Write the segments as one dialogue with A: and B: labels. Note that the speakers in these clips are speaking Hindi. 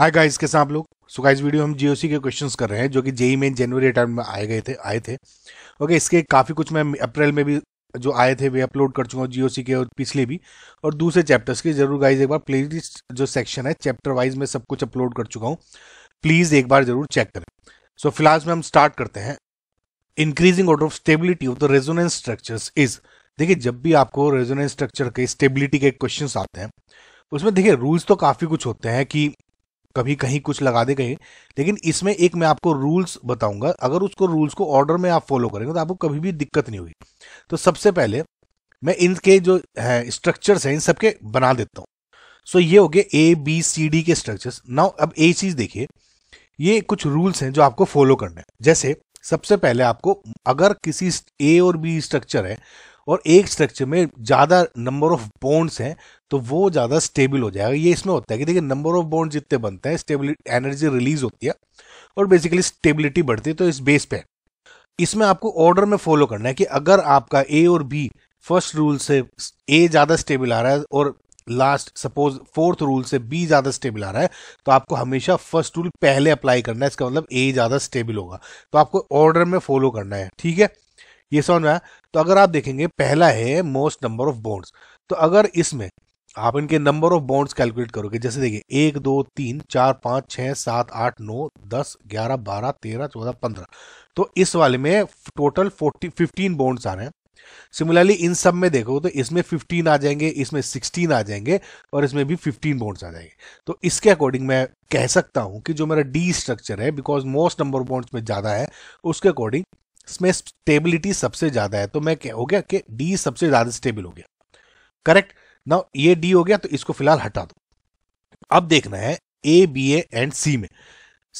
A: हाय गाइस कैसे आप लोग सो गाइस वीडियो हम जीओसी के क्वेश्चंस कर रहे हैं जो कि जेई मेन जनवरी टाइम में आए गए थे आए थे ओके इसके काफ़ी कुछ मैं अप्रैल में भी जो आए थे वे अपलोड कर चुका हूँ जीओसी के और पिछले भी और दूसरे चैप्टर्स के जरूर गाइज एक बार प्ले जो सेक्शन है चैप्टर वाइज में सब कुछ अपलोड कर चुका हूँ प्लीज़ एक बार जरूर चेक करें सो so, फिलहाल में हम स्टार्ट करते हैं increasing order of stability of the resonance structures is देखिए जब भी आपको रेजोनेंस स्ट्रक्चर के स्टेबिलिटी के क्वेश्चन आते हैं उसमें देखिए रूल्स तो काफ़ी कुछ होते हैं कि कभी कहीं कुछ लगा दे कहीं लेकिन इसमें एक मैं आपको रूल्स बताऊंगा अगर उसको रूल्स को ऑर्डर में आप फॉलो करेंगे तो आपको कभी भी दिक्कत नहीं होगी तो सबसे पहले मैं इनके जो है स्ट्रक्चर्स हैं इन सबके बना देता हूँ सो so, ये हो गए ए बी सी डी के स्ट्रक्चर्स नाउ अब ए चीज़ देखिए ये कुछ रूल्स हैं जो आपको फॉलो करने हैं जैसे सबसे पहले आपको अगर किसी ए और बी स्ट्रक्चर है और एक स्ट्रक्चर में ज़्यादा नंबर ऑफ बॉन्ड्स हैं तो वो ज़्यादा स्टेबल हो जाएगा ये इसमें होता है कि देखिए नंबर ऑफ बॉन्ड जितने बनते हैं स्टेबिलिटी एनर्जी रिलीज होती है और बेसिकली स्टेबिलिटी बढ़ती है तो इस बेस पे इसमें आपको ऑर्डर में फॉलो करना है कि अगर आपका ए और बी फर्स्ट रूल से ए ज़्यादा स्टेबल आ रहा है और लास्ट सपोज फोर्थ रूल से बी ज़्यादा स्टेबल आ रहा है तो आपको हमेशा फर्स्ट रूल पहले अप्लाई करना है इसका मतलब ए ज़्यादा स्टेबल होगा तो आपको ऑर्डर में फॉलो करना है ठीक है ये समझ में आया तो अगर आप देखेंगे पहला है मोस्ट नंबर ऑफ बॉन्ड्स तो अगर इसमें आप इनके नंबर ऑफ बॉन्ड्स कैलकुलेट करोगे जैसे देखिए एक दो तीन चार पाँच छः सात आठ नौ दस ग्यारह बारह तेरह चौदह पंद्रह तो इस वाले में टोटल फोर्टी फिफ्टीन बॉन्ड्स आ रहे हैं सिमिलरली इन सब में देखो तो इसमें फिफ्टीन आ जाएंगे इसमें सिक्सटीन आ जाएंगे और इसमें भी फिफ्टीन बॉन्ड्स आ जाएंगे तो इसके अकॉर्डिंग मैं कह सकता हूं कि जो मेरा डी स्ट्रक्चर है because most number of bonds में ज़्यादा है उसके अकॉर्डिंग इसमें स्टेबिलिटी सबसे ज्यादा है तो मैं क्या हो गया कि डी सबसे ज्यादा स्टेबल हो गया करेक्ट ना ये डी हो गया तो इसको फिलहाल हटा दो अब देखना है A B A and C में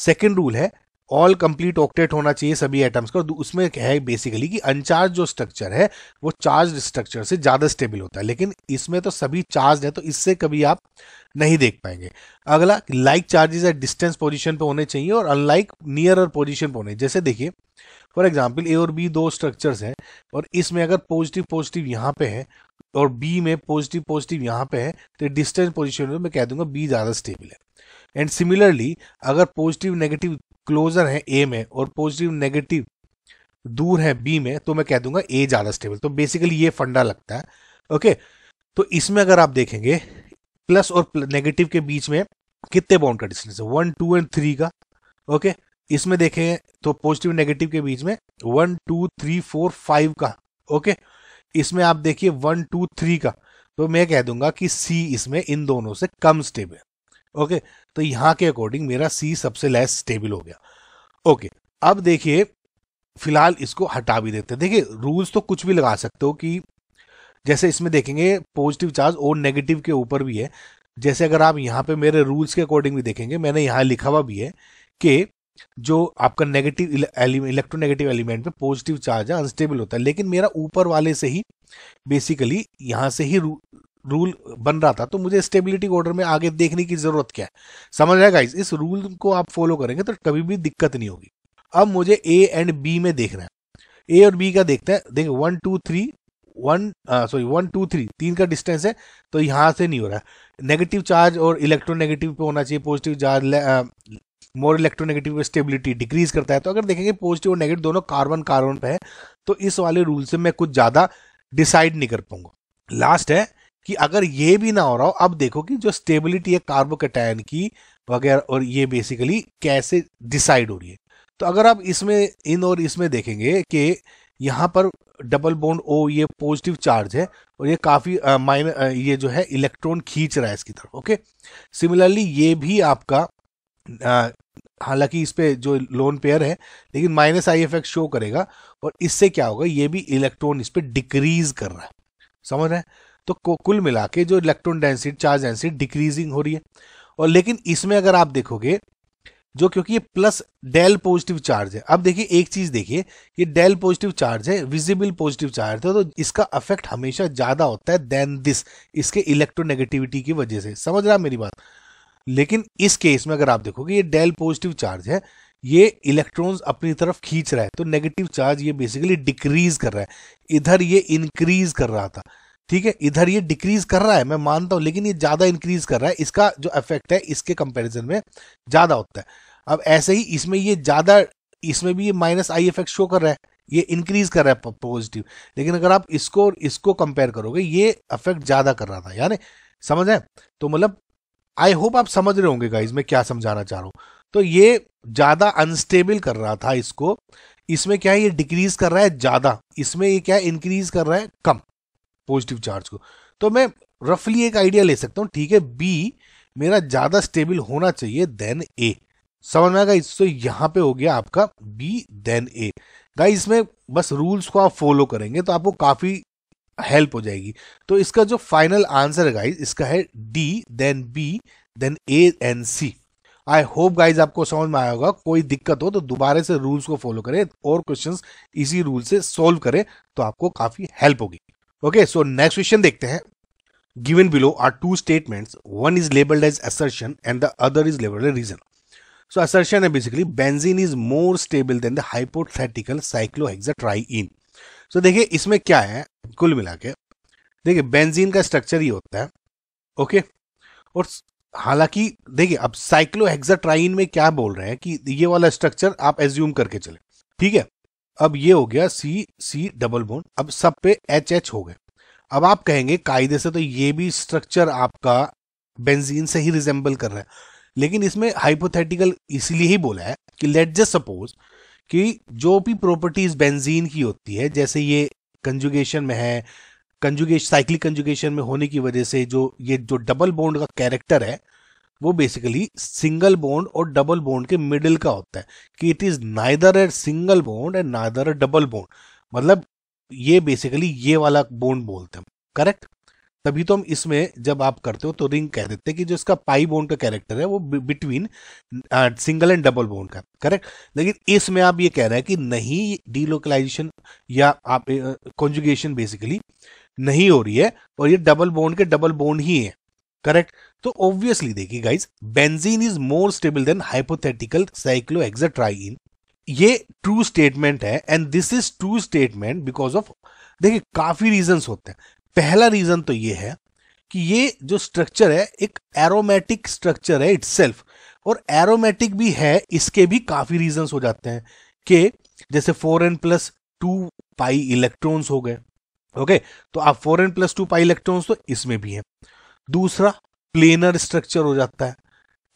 A: सेकेंड रूल है ऑल कंप्लीट ऑक्टेट होना चाहिए सभी एटम्स का उसमें क्या है बेसिकली कि अनचार्ज जो स्ट्रक्चर है वो चार्ज स्ट्रक्चर से ज़्यादा स्टेबल होता है लेकिन इसमें तो सभी चार्ज है तो इससे कभी आप नहीं देख पाएंगे अगला लाइक चार्जेस है डिस्टेंस पोजिशन पर होने चाहिए और अनलाइक नियर पोजिशन पर होने जैसे देखिए फॉर एग्जाम्पल ए और बी दो स्ट्रक्चर्स हैं और इसमें अगर पॉजिटिव पॉजिटिव यहाँ पे है और बी में पॉजिटिव पॉजिटिव यहाँ पे है तो डिस्टेंस पोजिशन में मैं कह दूंगा बी ज़्यादा स्टेबल है एंड सिमिलरली अगर पॉजिटिव नेगेटिव क्लोजर है ए में और पॉजिटिव नेगेटिव दूर है बी में तो मैं कह दूंगा ए ज़्यादा स्टेबल तो बेसिकली ये फंडा लगता है ओके तो इसमें अगर आप देखेंगे प्लस और नेगेटिव के बीच में कितने बाउंड का डिस्टेंस है वन टू एंड थ्री का ओके इसमें देखें तो पॉजिटिव नेगेटिव के बीच में one two three four five का ओके इसमें आप देखिए वन टू थ्री का तो मैं कह दूंगा कि सी इसमें इन दोनों से कम स्टेबल ओके तो यहां के अकॉर्डिंग मेरा सी सबसे लेस स्टेबल हो गया ओके अब देखिए फिलहाल इसको हटा भी देते हैं देखिए रूल्स तो कुछ भी लगा सकते हो कि जैसे इसमें देखेंगे पॉजिटिव चार्ज और नेगेटिव के ऊपर भी है जैसे अगर आप यहाँ पे मेरे रूल्स के अकॉर्डिंग भी देखेंगे मैंने यहाँ लिखा हुआ भी है कि जो आपका नेगेटिव इलेक्ट्रोनेगेटिव एलिमेंट में पॉजिटिव चार्ज है अनस्टेबल होता है लेकिन मेरा ऊपर वाले से ही बेसिकली यहाँ से ही रूल बन रहा था तो मुझे स्टेबिलिटी ऑर्डर में आगे देखने की जरूरत क्या है समझ आएगा इस रूल को आप फॉलो करेंगे तो कभी भी दिक्कत नहीं होगी अब मुझे ए एंड बी में देखना है ए और बी का देखते हैं देखिए one two three one sorry one two three तीन का डिस्टेंस है तो यहाँ से नहीं हो रहा है नेगेटिव चार्ज और इलेक्ट्रोनेगेटिव पे होना चाहिए पॉजिटिव चार्ज मोर इलेक्ट्रोनेगेटिव पे स्टेबिलिटी डिक्रीज करता है तो अगर देखेंगे पॉजिटिव और नेगेटिव दोनों कार्बन कार्बन पे है तो इस वाले रूल से मैं कुछ ज़्यादा डिसाइड नहीं कर पाऊंगा लास्ट है कि अगर ये भी ना हो रहा हो अब देखो कि जो स्टेबिलिटी है कार्बोकेटायन की वगैरह और ये बेसिकली कैसे डिसाइड हो रही है तो अगर आप इसमें इन और इसमें देखेंगे कि यहाँ पर डबल बोन्ड ओ ये पॉजिटिव चार्ज है और ये काफ़ी माइन ये जो है इलेक्ट्रॉन खींच रहा है इसकी तरफ ओके सिमिलरली ये भी आपका हालांकि इस पर जो लोन पेयर है लेकिन माइनस आई इफेक्ट शो करेगा और इससे क्या होगा ये भी इलेक्ट्रॉन इस पर डिक्रीज कर रहा है समझ रहे हैं तो कुल मिला के जो electron density charge density decreasing हो रही है और लेकिन इसमें अगर आप देखोगे जो क्योंकि ये प्लस डेल पॉजिटिव चार्ज है अब देखिए एक चीज देखिए ये डेल पॉजिटिव चार्ज है विजिबल पॉजिटिव चार्ज है तो इसका अफेक्ट हमेशा ज्यादा होता है देन दिस इसके इलेक्ट्रोनेगेटिविटी की वजह से समझ रहा मेरी बात लेकिन इस केस में अगर आप देखोगे ये डेल पॉजिटिव चार्ज है ये इलेक्ट्रॉन्स अपनी तरफ खींच रहा है तो नेगेटिव चार्ज ये बेसिकली डिक्रीज कर रहा है इधर ये इंक्रीज कर रहा था ठीक है इधर ये डिक्रीज कर रहा है मैं मानता हूं लेकिन ये ज्यादा इंक्रीज कर रहा है इसका जो इफेक्ट है इसके कंपैरिजन में ज्यादा होता है अब ऐसे ही इसमें ये ज्यादा इसमें भी ये माइनस आई इफेक्ट शो कर रहा है ये इंक्रीज कर रहा है पॉजिटिव लेकिन अगर आप इसको इसको कंपेयर करोगे ये इफेक्ट ज्यादा कर रहा था यानी समझ है तो मतलब आई होप आप समझ रहे होंगे गाइज मैं क्या समझाना चाह रहा हूँ तो ये ज्यादा अनस्टेबल कर रहा था इसको इसमें क्या है ये डिक्रीज कर रहा है ज्यादा इसमें ये क्या है इंक्रीज कर रहा है कम पॉजिटिव चार्ज को तो मैं रफली एक आइडिया ले सकता हूँ ठीक है बी मेरा ज़्यादा स्टेबल होना चाहिए देन ए समझ में आएगा इससे तो यहाँ पे हो गया आपका बी देन ए गाइस इसमें बस रूल्स को आप फॉलो करेंगे तो आपको काफ़ी हेल्प हो जाएगी तो इसका जो फाइनल आंसर है गाइज इसका है D then B then A and C I hope guys आपको समझ में आया होगा कोई दिक्कत हो तो दोबारा से रूल्स को फॉलो करें और क्वेश्चंस इसी रूल से सॉल्व करें तो आपको काफ़ी हेल्प होगी ओके सो नेक्स्ट क्वेश्चन देखते हैं given below are two statements one is labelled as assertion and the other is labelled a reason so assertion है basically benzene is more stable than the hypothetical cyclohexatriene so देखिए इसमें क्या है कुल मिला के देखिए बेंजीन का स्ट्रक्चर ही होता है ओके okay? और हालांकि देखिए अब साइक्लोहेक्साट्राइन में क्या बोल रहे हैं कि ये वाला स्ट्रक्चर आप एज्यूम करके चले ठीक है अब ये हो गया सी सी डबल बोन अब सब पे एच एच हो गए अब आप कहेंगे कायदे से तो ये भी स्ट्रक्चर आपका बेंजीन से ही रिजेंबल कर रहा है लेकिन इसमें हाइपोथेटिकल इसलिए ही बोला है कि लेट जस्ट सपोज कि जो भी प्रॉपर्टीज बेंजीन की होती है जैसे ये कंजुगेशन में है कंजुगेशन साइक्लिक कंजुगेशन में होने की वजह से जो ये जो डबल बोन्ड का कैरेक्टर है वो बेसिकली सिंगल बोन्ड और डबल बोन्ड के मिडिल का होता है कि it is neither a single bond and neither a double bond मतलब ये बेसिकली ये वाला बोन्ड बोलते हैं करेक्ट तभी तो हम इसमें जब आप करते हो तो रिंग कह देते हैं कि जो इसका पाई बोन का कैरेक्टर है वो between single and double bond का करेक्ट लेकिन इसमें आप ये कह रहे हैं कि नहीं डीलोकलाइजेशन या आप कंजुगेशन बेसिकली नहीं हो रही है और ये डबल बोन के डबल बोन ही है करेक्ट तो ऑब्वियसली देखिए guys benzene is more stable than hypothetical cyclohexatriene ये ट्रू स्टेटमेंट है and this is true statement because of देखिए काफी रीजंस होते हैं पहला रीजन तो ये है कि ये जो स्ट्रक्चर है एक एरोमेटिक स्ट्रक्चर है इट्स और एरोमेटिक भी है इसके भी काफी रीजंस हो जाते हैं कि जैसे four n plus two pi electrons हो गए ओके okay? तो आप four n plus two pi electrons तो इसमें भी है दूसरा प्लेनर स्ट्रक्चर हो जाता है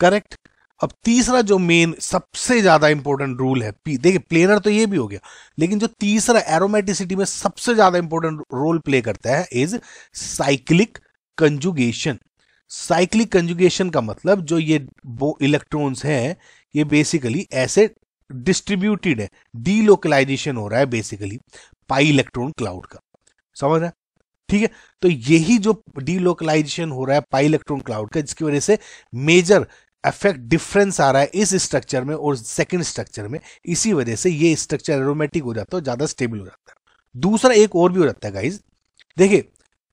A: करेक्ट अब तीसरा जो मेन सबसे ज्यादा इंपॉर्टेंट रूल है देखिए प्लेनर तो ये भी हो गया लेकिन जो तीसरा एरोमेटिसिटी में सबसे ज्यादा इंपॉर्टेंट रोल प्ले करता है is cyclic conjugation cyclic conjugation का मतलब जो ये इलेक्ट्रॉन्स हैं ये बेसिकली ऐसे डिस्ट्रीब्यूटेड है डीलोकलाइजेशन हो रहा है बेसिकली पाई इलेक्ट्रॉन क्लाउड का समझ रहे ठीक है तो यही जो डीलोकलाइजेशन हो रहा है पाई इलेक्ट्रॉन क्लाउड का जिसकी वजह से मेजर इफेक्ट डिफरेंस आ रहा है इस स्ट्रक्चर में और सेकंड स्ट्रक्चर में इसी वजह से ये स्ट्रक्चर एरोमेटिक हो जाता है और ज्यादा स्टेबल हो जाता है दूसरा एक और भी हो जाता है गाइज देखिए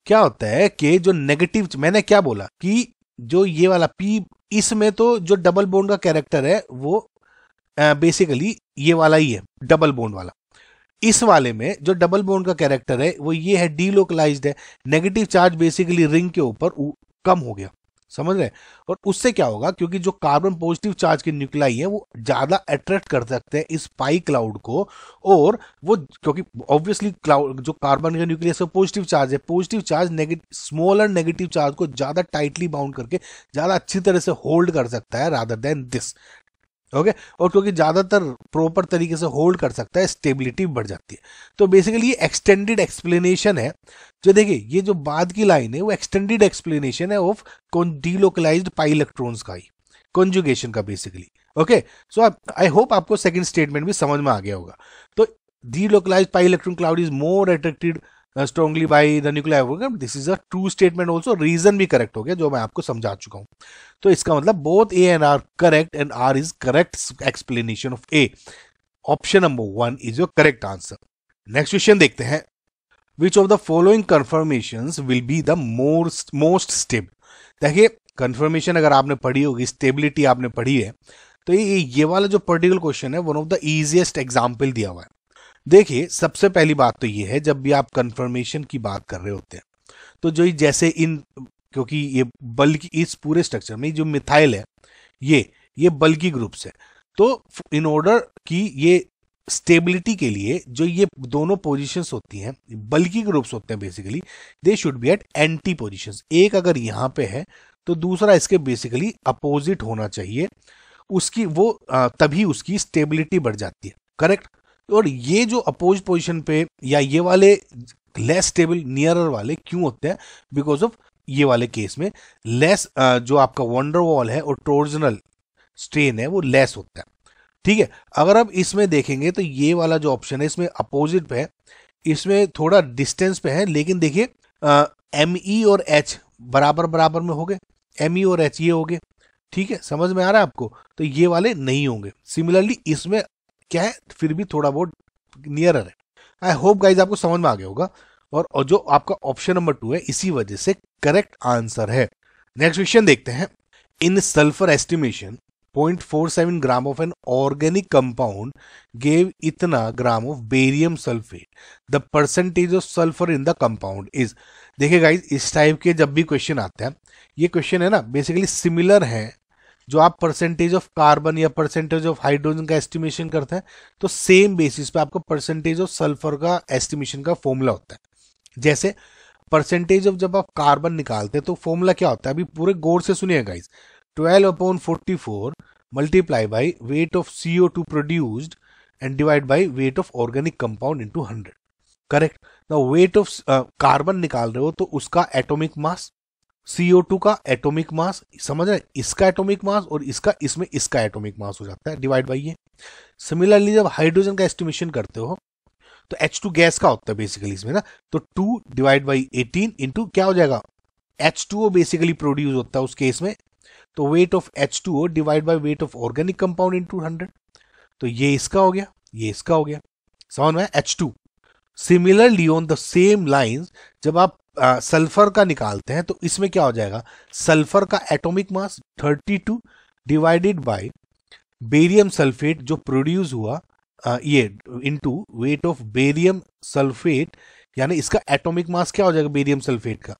A: क्या होता है कि जो नेगेटिव मैंने क्या बोला कि जो ये वाला पी इसमें तो जो डबल बोन्ड का कैरेक्टर है वो बेसिकली ये वाला ही है डबल बोन्ड वाला इस वाले में जो डबल बोन का कैरेक्टर है वो ये है डीलोकलाइज है नेगेटिव चार्ज बेसिकली रिंग के ऊपर कम हो गया समझ रहे और उससे क्या होगा क्योंकि जो कार्बन पॉजिटिव चार्ज के न्यूक्लाई है वो ज्यादा अट्रैक्ट कर सकते हैं इस पाई क्लाउड को और वो क्योंकि ऑब्वियसली क्लाउड जो कार्बन का न्यूक्लियस है पॉजिटिव चार्ज है positive charge smaller negative charge को ज्यादा टाइटली बाउंड करके ज्यादा अच्छी तरह से होल्ड कर सकता है रादर देन दिस ओके और क्योंकि ज़्यादातर प्रॉपर तरीके से होल्ड कर सकता है स्टेबिलिटी बढ़ जाती है तो बेसिकली ये एक्सटेंडेड एक्सप्लेनेशन है जो देखिए ये जो बाद की लाइन है वो एक्सटेंडेड एक्सप्लेनेशन है ऑफ कौन डीलोकलाइज्ड पाई इलेक्ट्रॉन्स का ही कॉन्जुगेशन का basically okay so I hope आपको सेकेंड स्टेटमेंट भी समझ में आ गया होगा तो delocalise pi electron cloud is more attracted strongly by the nuclear this is a true statement also reason भी करेक्ट हो गया जो मैं आपको समझा चुका हूं तो इसका मतलब both A and R correct and R is correct explanation of A option number one is your correct answer next question देखते हैं which of the following conformation will be the most most stable देखिए कन्फर्मेशन अगर आपने पढ़ी होगी स्टेबिलिटी आपने पढ़ी है तो ये ये वाला जो पर्टिकुलर क्वेश्चन है one of the easiest example दिया हुआ है देखिए सबसे पहली बात तो ये है जब भी आप कंफर्मेशन की बात कर रहे होते हैं तो जो जैसे इन क्योंकि ये बल्कि इस पूरे स्ट्रक्चर में जो मिथाइल है ये ये बल्कि ग्रुप्स है तो इन ऑर्डर की ये स्टेबिलिटी के लिए जो ये दोनों पोजीशंस होती हैं बल्कि ग्रुप्स होते हैं basically they should be at anti positions एक अगर यहाँ पे है तो दूसरा इसके बेसिकली अपोजिट होना चाहिए उसकी वो तभी उसकी स्टेबिलिटी बढ़ जाती है करेक्ट और ये जो अपोज पोजिशन पे या ये वाले लेस स्टेबल नियर वाले क्यों होते हैं बिकॉज ऑफ ये वाले केस में लेस जो आपका वॉन्डर वॉल है और टोरिजिनल स्ट्रेन है वो लेस होता है ठीक है अगर आप इसमें देखेंगे तो ये वाला जो ऑप्शन है इसमें अपोजिट पे है इसमें थोड़ा डिस्टेंस पे है लेकिन देखिए एम ई और एच बराबर बराबर में हो गए एम ई और एच ये हो गए ठीक है समझ में आ रहा है आपको तो ये वाले नहीं होंगे सिमिलरली इसमें क्या है फिर भी थोड़ा बहुत नियर है आई होप गाइज आपको समझ में आ गया होगा और, जो आपका ऑप्शन नंबर टू है इसी वजह से करेक्ट आंसर है नेक्स्ट क्वेश्चन देखते हैं in sulphur estimation 0.47 gram of an organic compound gave इतना gram of barium sulphate the percentage of sulphur in the compound is देखिए गाइज इस टाइप के जब भी क्वेश्चन आते हैं ये क्वेश्चन है ना बेसिकली सिमिलर है जो आप परसेंटेज ऑफ कार्बन या परसेंटेज ऑफ हाइड्रोजन का एस्टिमेशन करते हैं तो सेम बेसिस पे आपको परसेंटेज ऑफ सल्फर का एस्टिमेशन का फॉर्मूला होता है जैसे परसेंटेज ऑफ जब आप कार्बन निकालते हैं तो फॉर्मूला क्या होता है अभी पूरे गौर से सुनिए guys twelve upon forty four multiply by weight of C O two produced and divide by weight of organic compound to hundred correct ना वेट ऑफ कार्बन निकाल रहे हो तो उसका एटॉमिक मास CO2 का एटॉमिक मास समझ रहे इसका एटॉमिक मास और इसका इसमें इसका एटॉमिक मास हो जाता है डिवाइड बाई ये सिमिलरली जब हाइड्रोजन का एस्टिमेशन करते हो तो H2 गैस का होता है बेसिकली इसमें ना तो 2 डिवाइड बाई 18 इंटू क्या हो जाएगा H2O बेसिकली प्रोड्यूस होता है उस केस में तो weight of H2O divide by weight of organic compound into hundred तो ये इसका हो गया ये इसका हो गया समझ में टू similarly on the same lines जब आप सल्फर का निकालते हैं तो इसमें क्या हो जाएगा सल्फर का atomic mass 32 divided by barium sulphate जो प्रोड्यूस हुआ uh, ये into weight of barium sulphate यानी इसका एटॉमिक मास क्या हो जाएगा बेरियम सल्फेट का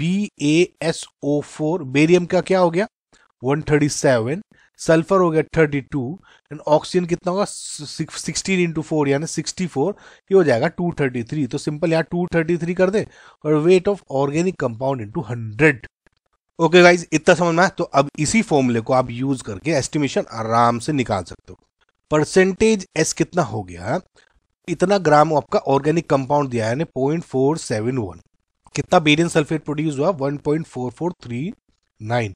A: B A S O four barium का क्या हो गया 137 सल्फर हो गया थर्टी टू एंड ऑक्सीजन कितना होगा सिक्सटीन इंटू फोर यानी सिक्सटी फोर ये हो जाएगा टू थर्टी थ्री तो सिंपल यहाँ टू थर्टी थ्री कर दे और weight of organic compound into hundred okay guys इतना समझ में आया तो अब इसी फॉर्मूले को आप यूज करके एस्टिमेशन आराम से निकाल सकते हो परसेंटेज एस कितना हो गया इतना ग्राम आपका ऑर्गेनिक कंपाउंड दिया है पॉइंट फोर सेवन वन कितना बेरियन सल्फेट प्रोड्यूस हुआ one point four four three nine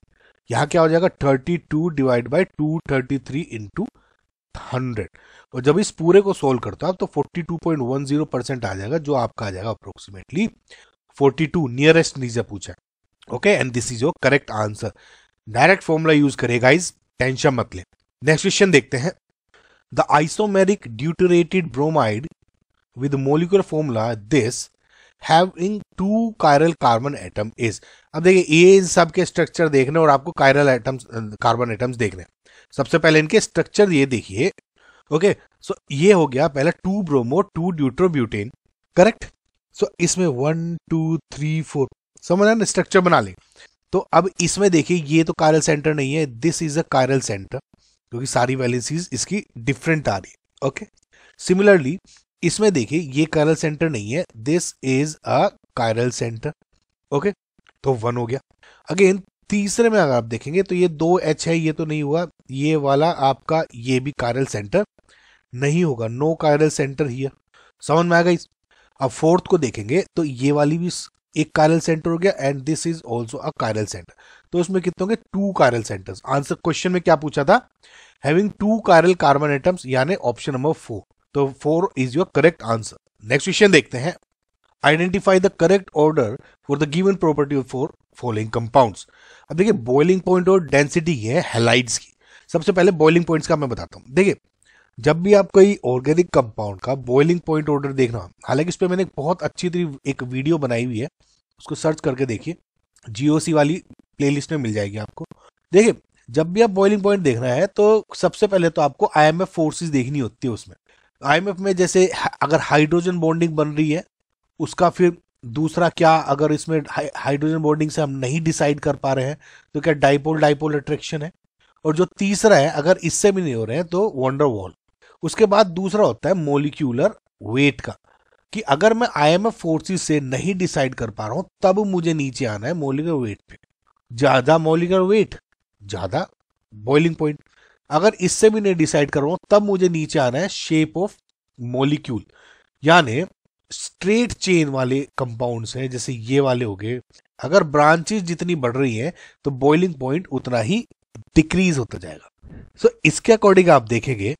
A: यहाँ क्या हो जाएगा thirty two divide by two thirty three into hundred और जब इस पूरे को सोल्व करते हो आप तो forty two point one zero percent आ जाएगा जो आपका आ जाएगा अप्रोक्सीमेटली फोर्टी टू नियरेस्ट नीचे पूछा okay and this is your correct answer direct formula use करे गाइज टेंशन मत ले नेक्स्ट क्वेश्चन देखते हैं the isomeric deuterated bromide with molecular formula this having two chiral carbon atom is अब देखिए ये इन सब के स्ट्रक्चर देखने और आपको कायरल एटम्स कार्बन एटम्स देखने सबसे पहले इनके स्ट्रक्चर ये देखिए ओके सो ये हो गया पहले two bromo two deuterobutane correct so इसमें वन टू थ्री फोर समझ ना स्ट्रक्चर बना ले तो अब इसमें देखिए ये तो कायरल सेंटर नहीं है this is a chiral centre क्योंकि सारी वैलेंसीज इसकी डिफरेंट आ रही है ओके सिमिलरली इसमें देखिए ये कायरल सेंटर नहीं है this is a chiral centre okay तो वन हो गया अगेन तीसरे में अगर आप देखेंगे तो ये दो एच है ये तो नहीं हुआ ये वाला आपका ये भी कायरल सेंटर नहीं होगा नो कायरल सेंटर ही समझ में आएगा इस अब फोर्थ को देखेंगे तो ये वाली भी एक कायरल सेंटर हो गया and this is also a chiral centre तो उसमें कितने होंगे two chiral centres answer question में क्या पूछा था having two chiral carbon atoms यानी ऑप्शन नंबर फोर तो four is your correct answer next question देखते हैं identify the correct order for the given property of four following compounds अब देखिए बॉइलिंग पॉइंट और डेंसिटी है हेलाइड्स की सबसे पहले बॉइलिंग पॉइंट्स का मैं बताता हूँ देखिए जब भी आप कोई ऑर्गेनिक कंपाउंड का बॉइलिंग पॉइंट ऑर्डर देखना हालांकि इस पर मैंने बहुत अच्छी तरी एक वीडियो बनाई हुई है उसको सर्च करके देखिए जीओसी वाली प्लेलिस्ट में मिल जाएगी आपको देखिए जब भी आप बॉइलिंग पॉइंट देखना है तो सबसे पहले तो आपको आई एम एफ फोर्सेज देखनी होती है उसमें आईएमएफ में जैसे अगर हाइड्रोजन बॉन्डिंग बन रही है उसका फिर दूसरा क्या अगर इसमें हाइड्रोजन बॉन्डिंग से हम नहीं डिसाइड कर पा रहे हैं तो क्या डाइपोल डाइपोल अट्रैक्शन है और जो तीसरा है अगर इससे भी नहीं हो रहे हैं तो वॉन्डर वॉल उसके बाद दूसरा होता है मोलिक्यूलर वेट का कि अगर मैं आई एम फोर्सेस से नहीं डिसाइड कर पा रहा हूं तब मुझे नीचे आना है मोलिकुलर वेट पे ज्यादा मोलिकुलर वेट ज्यादा बॉइलिंग पॉइंट अगर इससे भी नहीं डिसाइड कर रहा हूं तब मुझे नीचे आना है शेप ऑफ मोलिक्यूल यानी स्ट्रेट चेन वाले कंपाउंड्स हैं जैसे ये वाले हो गए अगर ब्रांचेस जितनी बढ़ रही हैं तो बॉइलिंग पॉइंट उतना ही डिक्रीज होता जाएगा सो so, इसके अकॉर्डिंग आप देखेंगे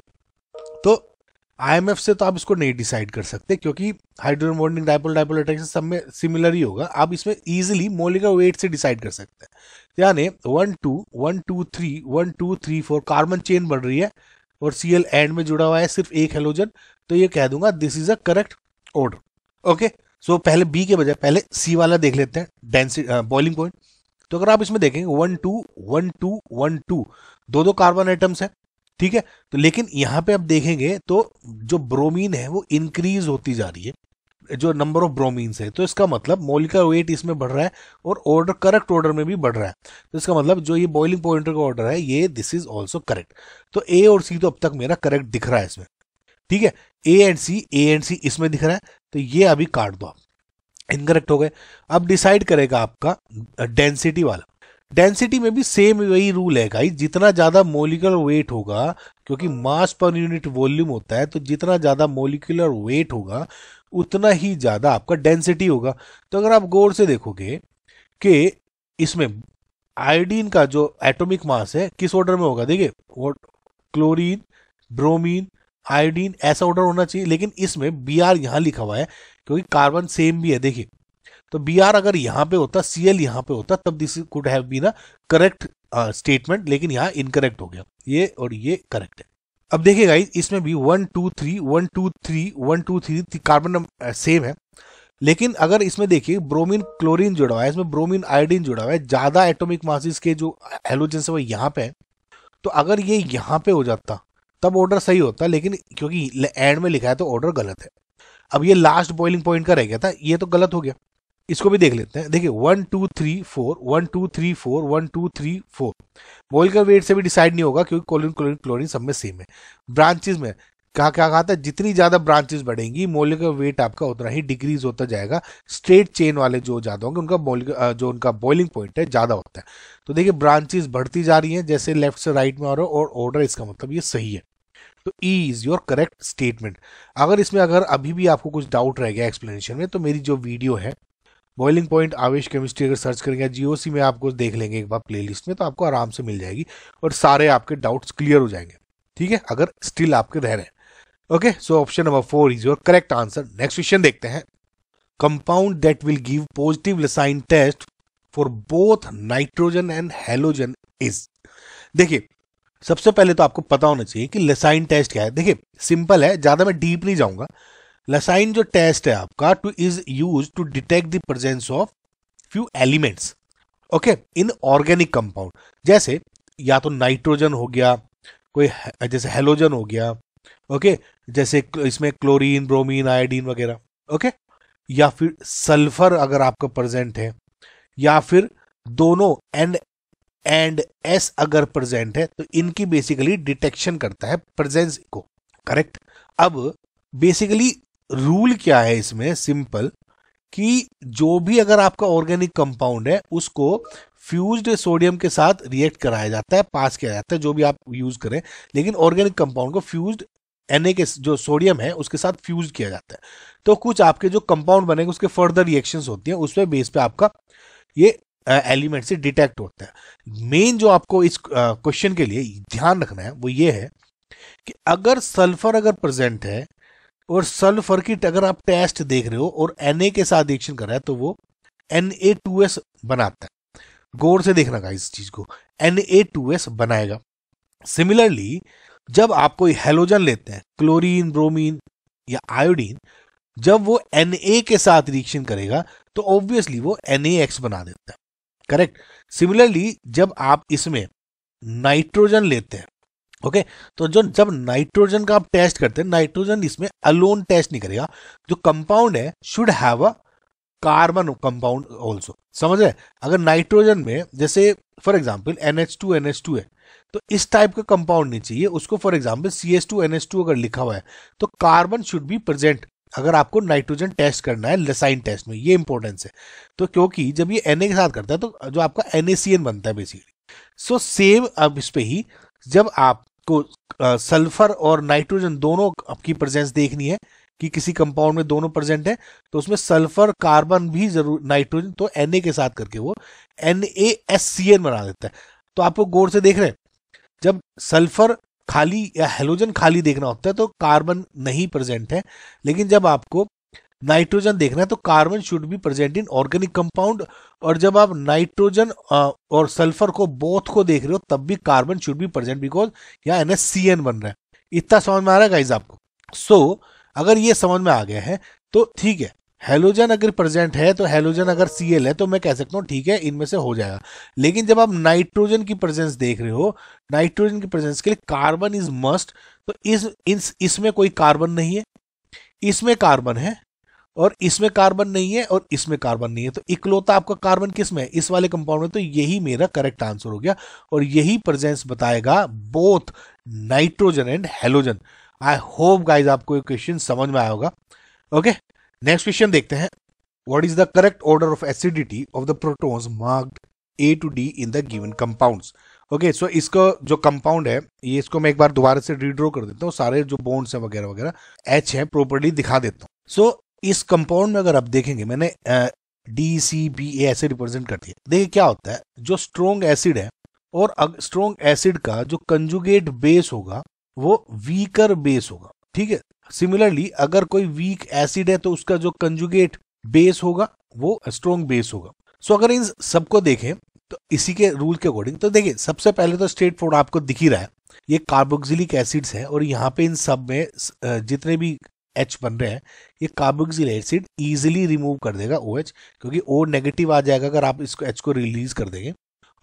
A: आईएमएफ से तो आप इसको नहीं डिसाइड कर सकते क्योंकि hydrogen bonding dipole dipole attraction सब में सिमिलर ही होगा आप इसमें इजीली मोलिकुलर वेट से डिसाइड कर सकते हैं यानी one two one two three one two three four carbon chain बढ़ रही है और सी एल एंड में जुड़ा हुआ है सिर्फ एक हेलोजन तो ये कह दूंगा this is a correct order okay so पहले बी के बजाय पहले सी वाला देख लेते हैं डेंसिटी बॉइलिंग पॉइंट तो अगर आप इसमें देखेंगे one two one two one two दो दो कार्बन आइटम्स हैं ठीक है तो लेकिन यहां पे आप देखेंगे तो जो ब्रोमीन है वो इंक्रीज होती जा रही है जो नंबर ऑफ ब्रोमीन्स है तो इसका मतलब मोलिका वेट इसमें बढ़ रहा है और ऑर्डर करेक्ट ऑर्डर में भी बढ़ रहा है तो इसका मतलब जो ये बॉइलिंग पॉइंट का ऑर्डर है ये दिस इज ऑल्सो करेक्ट तो ए और सी तो अब तक मेरा करेक्ट दिख रहा है इसमें ठीक है ए एंड सी ए एंड सी इसमें दिख रहा है तो ये अभी काट दो आप इनकरेक्ट हो गए अब डिसाइड करेगा आपका डेंसिटी वाला डेंसिटी में भी सेम वही रूल है गाइस जितना ज्यादा मोलिकुलर वेट होगा क्योंकि मास पर यूनिट वॉल्यूम होता है तो जितना ज्यादा मोलिकुलर वेट होगा उतना ही ज्यादा आपका डेंसिटी होगा तो अगर आप गौर से देखोगे कि इसमें आयोडीन का जो एटॉमिक मास है किस ऑर्डर में होगा देखिए क्लोरीन ब्रोमीन आयोडीन ऐसा ऑर्डर होना चाहिए लेकिन इसमें बी आर यहां लिखा हुआ है क्योंकि कार्बन सेम भी है देखिए तो बी आर अगर यहां पे होता सी एल यहां पे होता तब this could have been a correct statement लेकिन यहाँ इनकरेक्ट हो गया ये और ये करेक्ट है अब देखिए गाइस इसमें भी one two three one two three one two three carbon same है लेकिन अगर इसमें देखिए ब्रोमीन क्लोरीन जुड़ा हुआ है इसमें ब्रोमीन आयोडीन जुड़ा हुआ है ज़्यादा एटोमिक मासिस के जो हेलोजेंस है वो यहाँ पे है तो अगर ये यहाँ पे हो जाता तब ऑर्डर सही होता लेकिन क्योंकि एंड में लिखा है तो ऑर्डर गलत है अब ये लास्ट बॉइलिंग पॉइंट का रह गया था ये तो गलत हो गया इसको भी देख लेते हैं देखिए one two three four one two three four one two three four mole का वेट से भी डिसाइड नहीं होगा क्योंकि कोलिन क्लोरिन क्लोरिन सब में सेम है ब्रांचेज में कहा क्या कहा था जितनी ज़्यादा ब्रांचेस बढ़ेंगी मोल्य का वेट आपका उतना ही डिक्रीज होता जाएगा स्ट्रेट चेन वाले जो ज़्यादा होंगे उनका मोल जो उनका बॉइलिंग पॉइंट है ज़्यादा होता है तो देखिए ब्रांचेस बढ़ती जा रही हैं जैसे लेफ्ट से राइट में आ रहा है और ऑर्डर इसका मतलब ये सही है तो E is your correct statement अगर इसमें अगर अभी भी आपको कुछ डाउट रह गया एक्सप्लेनेशन में तो मेरी जो वीडियो है बॉइलिंग पॉइंट आवेश केमिस्ट्री अगर सर्च करेंगे जीओसी में आपको देख लेंगे एक बार प्लेलिस्ट में तो आपको आराम से मिल जाएगी और सारे आपके डाउट्स क्लियर हो जाएंगे ठीक है अगर स्टिल आपके रह रहे हैं okay so option number four is your correct answer next question देखते हैं compound that will give positive Lassaigne test for both nitrogen and halogen is देखिए सबसे पहले तो आपको पता होना चाहिए कि लसाइन टेस्ट क्या है देखिए सिंपल है ज्यादा मैं डीप नहीं जाऊंगा लसाइन जो टेस्ट है आपका to is use to detect the presence of few elements okay in organic compound जैसे या तो नाइट्रोजन हो गया कोई जैसे हेलोजन हो गया ओके okay? जैसे इसमें क्लोरीन ब्रोमीन आयोडीन वगैरह ओके okay? या फिर सल्फर अगर आपका प्रेजेंट है या फिर दोनों एंड एंड एस अगर प्रेजेंट है तो इनकी बेसिकली डिटेक्शन करता है प्रेजेंस को करेक्ट अब बेसिकली रूल क्या है इसमें सिंपल कि जो भी अगर आपका ऑर्गेनिक कंपाउंड है उसको फ्यूज्ड सोडियम के साथ रिएक्ट कराया जाता है पास किया जाता है जो भी आप यूज करें लेकिन ऑर्गेनिक कंपाउंड को फ्यूज्ड एन के जो सोडियम है उसके साथ फ्यूज किया जाता है तो कुछ आपके जो कंपाउंड बनेंगे उसके फर्दर रिएक्शंस होती हैं उसमें बेस पे आपका ये एलिमेंट से डिटेक्ट होता है मेन जो आपको इस क्वेश्चन के लिए ध्यान रखना है वो ये है कि अगर सल्फर अगर प्रेजेंट है और सल्फर की अगर आप टेस्ट देख रहे हो और एन के साथ रिएक्शन कर रहा है तो वो एन बनाता है गौर से देखना का इस चीज को एन बनाएगा सिमिलरली जब आप कोई हेलोजन लेते हैं क्लोरीन ब्रोमीन या आयोडीन जब वो एन के साथ रिएक्शन करेगा तो ऑब्वियसली वो एन बना देता है करेक्ट सिमिलरली जब आप इसमें नाइट्रोजन लेते हैं ओके okay, तो जो जब नाइट्रोजन का आप टेस्ट करते हैं नाइट्रोजन इसमें अलोन टेस्ट नहीं करेगा जो कंपाउंड है should have a carbon compound also समझ रहे अगर नाइट्रोजन में जैसे for example N H two N H two है तो इस टाइप का कंपाउंड नहीं चाहिए उसको for example C S two N H two अगर लिखा हुआ है तो कार्बन शुड बी प्रेजेंट अगर आपको नाइट्रोजन टेस्ट करना है लसाइन टेस्ट में ये इंपॉर्टेंस है तो क्योंकि जब ये एन के साथ करता है तो जो आपका एन बनता है बेसिकली सो सेम अब इस पर ही जब आप को सल्फर और नाइट्रोजन दोनों की प्रेजेंस देखनी है कि किसी कंपाउंड में दोनों प्रेजेंट है तो उसमें सल्फर कार्बन भी जरूर नाइट्रोजन तो एन के साथ करके वो एन बना देता है तो आपको गौर से देख रहे हैं जब सल्फर खाली या हेलोजन खाली देखना होता है तो कार्बन नहीं प्रेजेंट है लेकिन जब आपको नाइट्रोजन देखना है तो carbon should be present in organic compound और जब आप नाइट्रोजन और सल्फर को बोथ को देख रहे हो तब भी carbon should be present because या एन बन रहा है इतना समझ में आ रहा है गाइज आपको सो so, अगर ये समझ में आ गया है तो ठीक है हेलोजन अगर प्रेजेंट है तो हेलोजन अगर सी है तो मैं कह सकता हूँ ठीक है इनमें से हो जाएगा लेकिन जब आप नाइट्रोजन की प्रेजेंस देख रहे हो नाइट्रोजन की प्रेजेंस के लिए कार्बन इज मस्ट तो इस इसमें इस कोई कार्बन नहीं है इसमें कार्बन है और इसमें कार्बन नहीं है और इसमें कार्बन नहीं है तो इकलौता आपका कार्बन किस में है इस वाले कंपाउंड में तो यही मेरा करेक्ट आंसर हो गया और यही प्रेजेंस बताएगा both nitrogen and halogen I hope guys आपको क्वेश्चन समझ में आया होगा ओके नेक्स्ट क्वेश्चन देखते हैं what is the correct order of acidity of the protons marked A to D in the given compound okay so इसको इसका जो कंपाउंड है ये इसको मैं एक बार दोबारा से रीड्रॉ कर देता हूँ सारे जो बॉन्ड्स हैं वगैरह वगैरह एच है प्रॉपर्ली दिखा देता हूँ सो so, इस कंपाउंड में अगर आप देखेंगे मैंने डी सी बी ए ऐसे रिप्रेजेंट कर दिया देखिए क्या होता है जो स्ट्रोंग एसिड है और स्ट्रोंग एसिड का जो कंजुगेट बेस होगा वो वीकर बेस होगा ठीक है सिमिलरली अगर कोई वीक एसिड है तो उसका जो कंजुगेट बेस होगा वो स्ट्रोंग बेस होगा सो so, अगर इन सबको देखें तो इसी के रूल के अकॉर्डिंग तो देखिए सबसे पहले तो स्ट्रेट फोर्ड आपको दिख ही रहा है ये कार्बोक्सिलिक एसिड्स है और यहाँ पे इन सब में जितने भी एच बन रहे हैं ये कार्बोक्सिल एसिड ईजिली रिमूव कर देगा ओ OH, क्योंकि ओ नेगेटिव आ जाएगा अगर आप इसको एच को रिलीज कर देंगे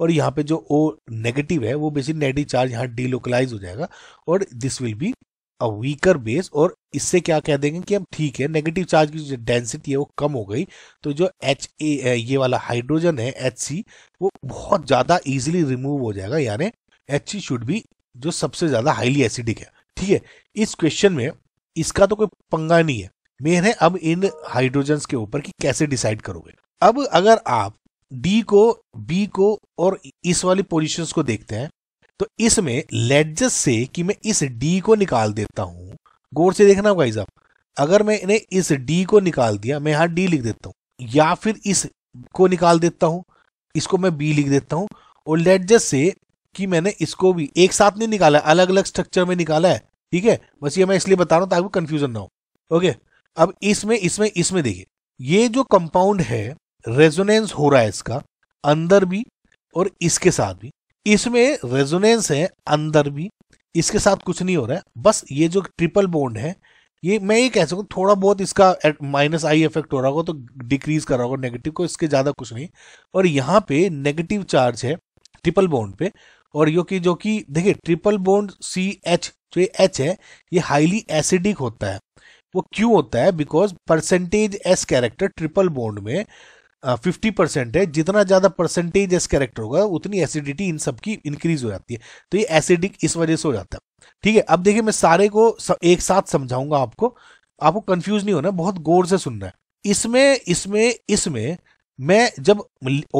A: और यहाँ पे जो ओ नेगेटिव है वो बेसिक नेगेटिव चार्ज यहाँ डीलोकलाइज हो जाएगा और this will be a weaker base और इससे क्या कह देंगे कि अब ठीक है नेगेटिव चार्ज की जो डेंसिटी है वो कम हो गई तो जो एच ए ये वाला हाइड्रोजन है एच सी वो बहुत ज़्यादा इजिली रिमूव हो जाएगा यानी एच सी शुड बी जो सबसे ज़्यादा हाईली एसिडिक है ठीक है इस क्वेश्चन में इसका तो कोई पंगा नहीं है मेन है अब इन हाइड्रोजन के ऊपर कि कैसे डिसाइड करोगे अब अगर आप डी को बी को और इस वाली पोजिशन को देखते हैं तो इसमें लेटजस से कि मैं इस डी को निकाल देता हूं गौर से देखना होगा आप अगर मैं इन्हें इस डी को निकाल दिया मैं यहां डी लिख देता हूं या फिर इस को निकाल देता हूँ इसको मैं बी लिख देता हूँ और लेटजस से कि मैंने इसको भी एक साथ नहीं निकाला अलग अलग स्ट्रक्चर में निकाला है ठीक है बस ये मैं इसलिए बता रहा हूं ताकि कंफ्यूजन ना हो ओके अब इसमें इसमें इसमें देखिए ये जो कंपाउंड है रेजोनेंस हो रहा है इसका अंदर भी और इसके साथ भी इसमें रेजोनेंस है अंदर भी इसके साथ कुछ नहीं हो रहा है बस ये जो ट्रिपल बोन्ड है ये मैं ये कह सकूँ थोड़ा बहुत इसका माइनस आई इफेक्ट हो रहा होगा तो डिक्रीज कर रहा होगा नेगेटिव को इसके ज़्यादा कुछ नहीं और यहाँ पे नेगेटिव चार्ज है ट्रिपल बोन्ड पे और यो कि जो कि देखिए ट्रिपल बोन्ड सी एच जो तो ये एच है ये हाईली एसिडिक होता है वो क्यों होता है because percentage S character triple bond में फिफ्टी परसेंट है जितना ज़्यादा परसेंटेज एस कैरेक्टर होगा उतनी एसिडिटी इन सब की इंक्रीज हो जाती है तो ये एसिडिक इस वजह से हो जाता है ठीक है अब देखिए मैं सारे को एक साथ समझाऊंगा आपको आपको कंफ्यूज नहीं होना बहुत गौर से सुनना है इसमें इसमें इसमें मैं जब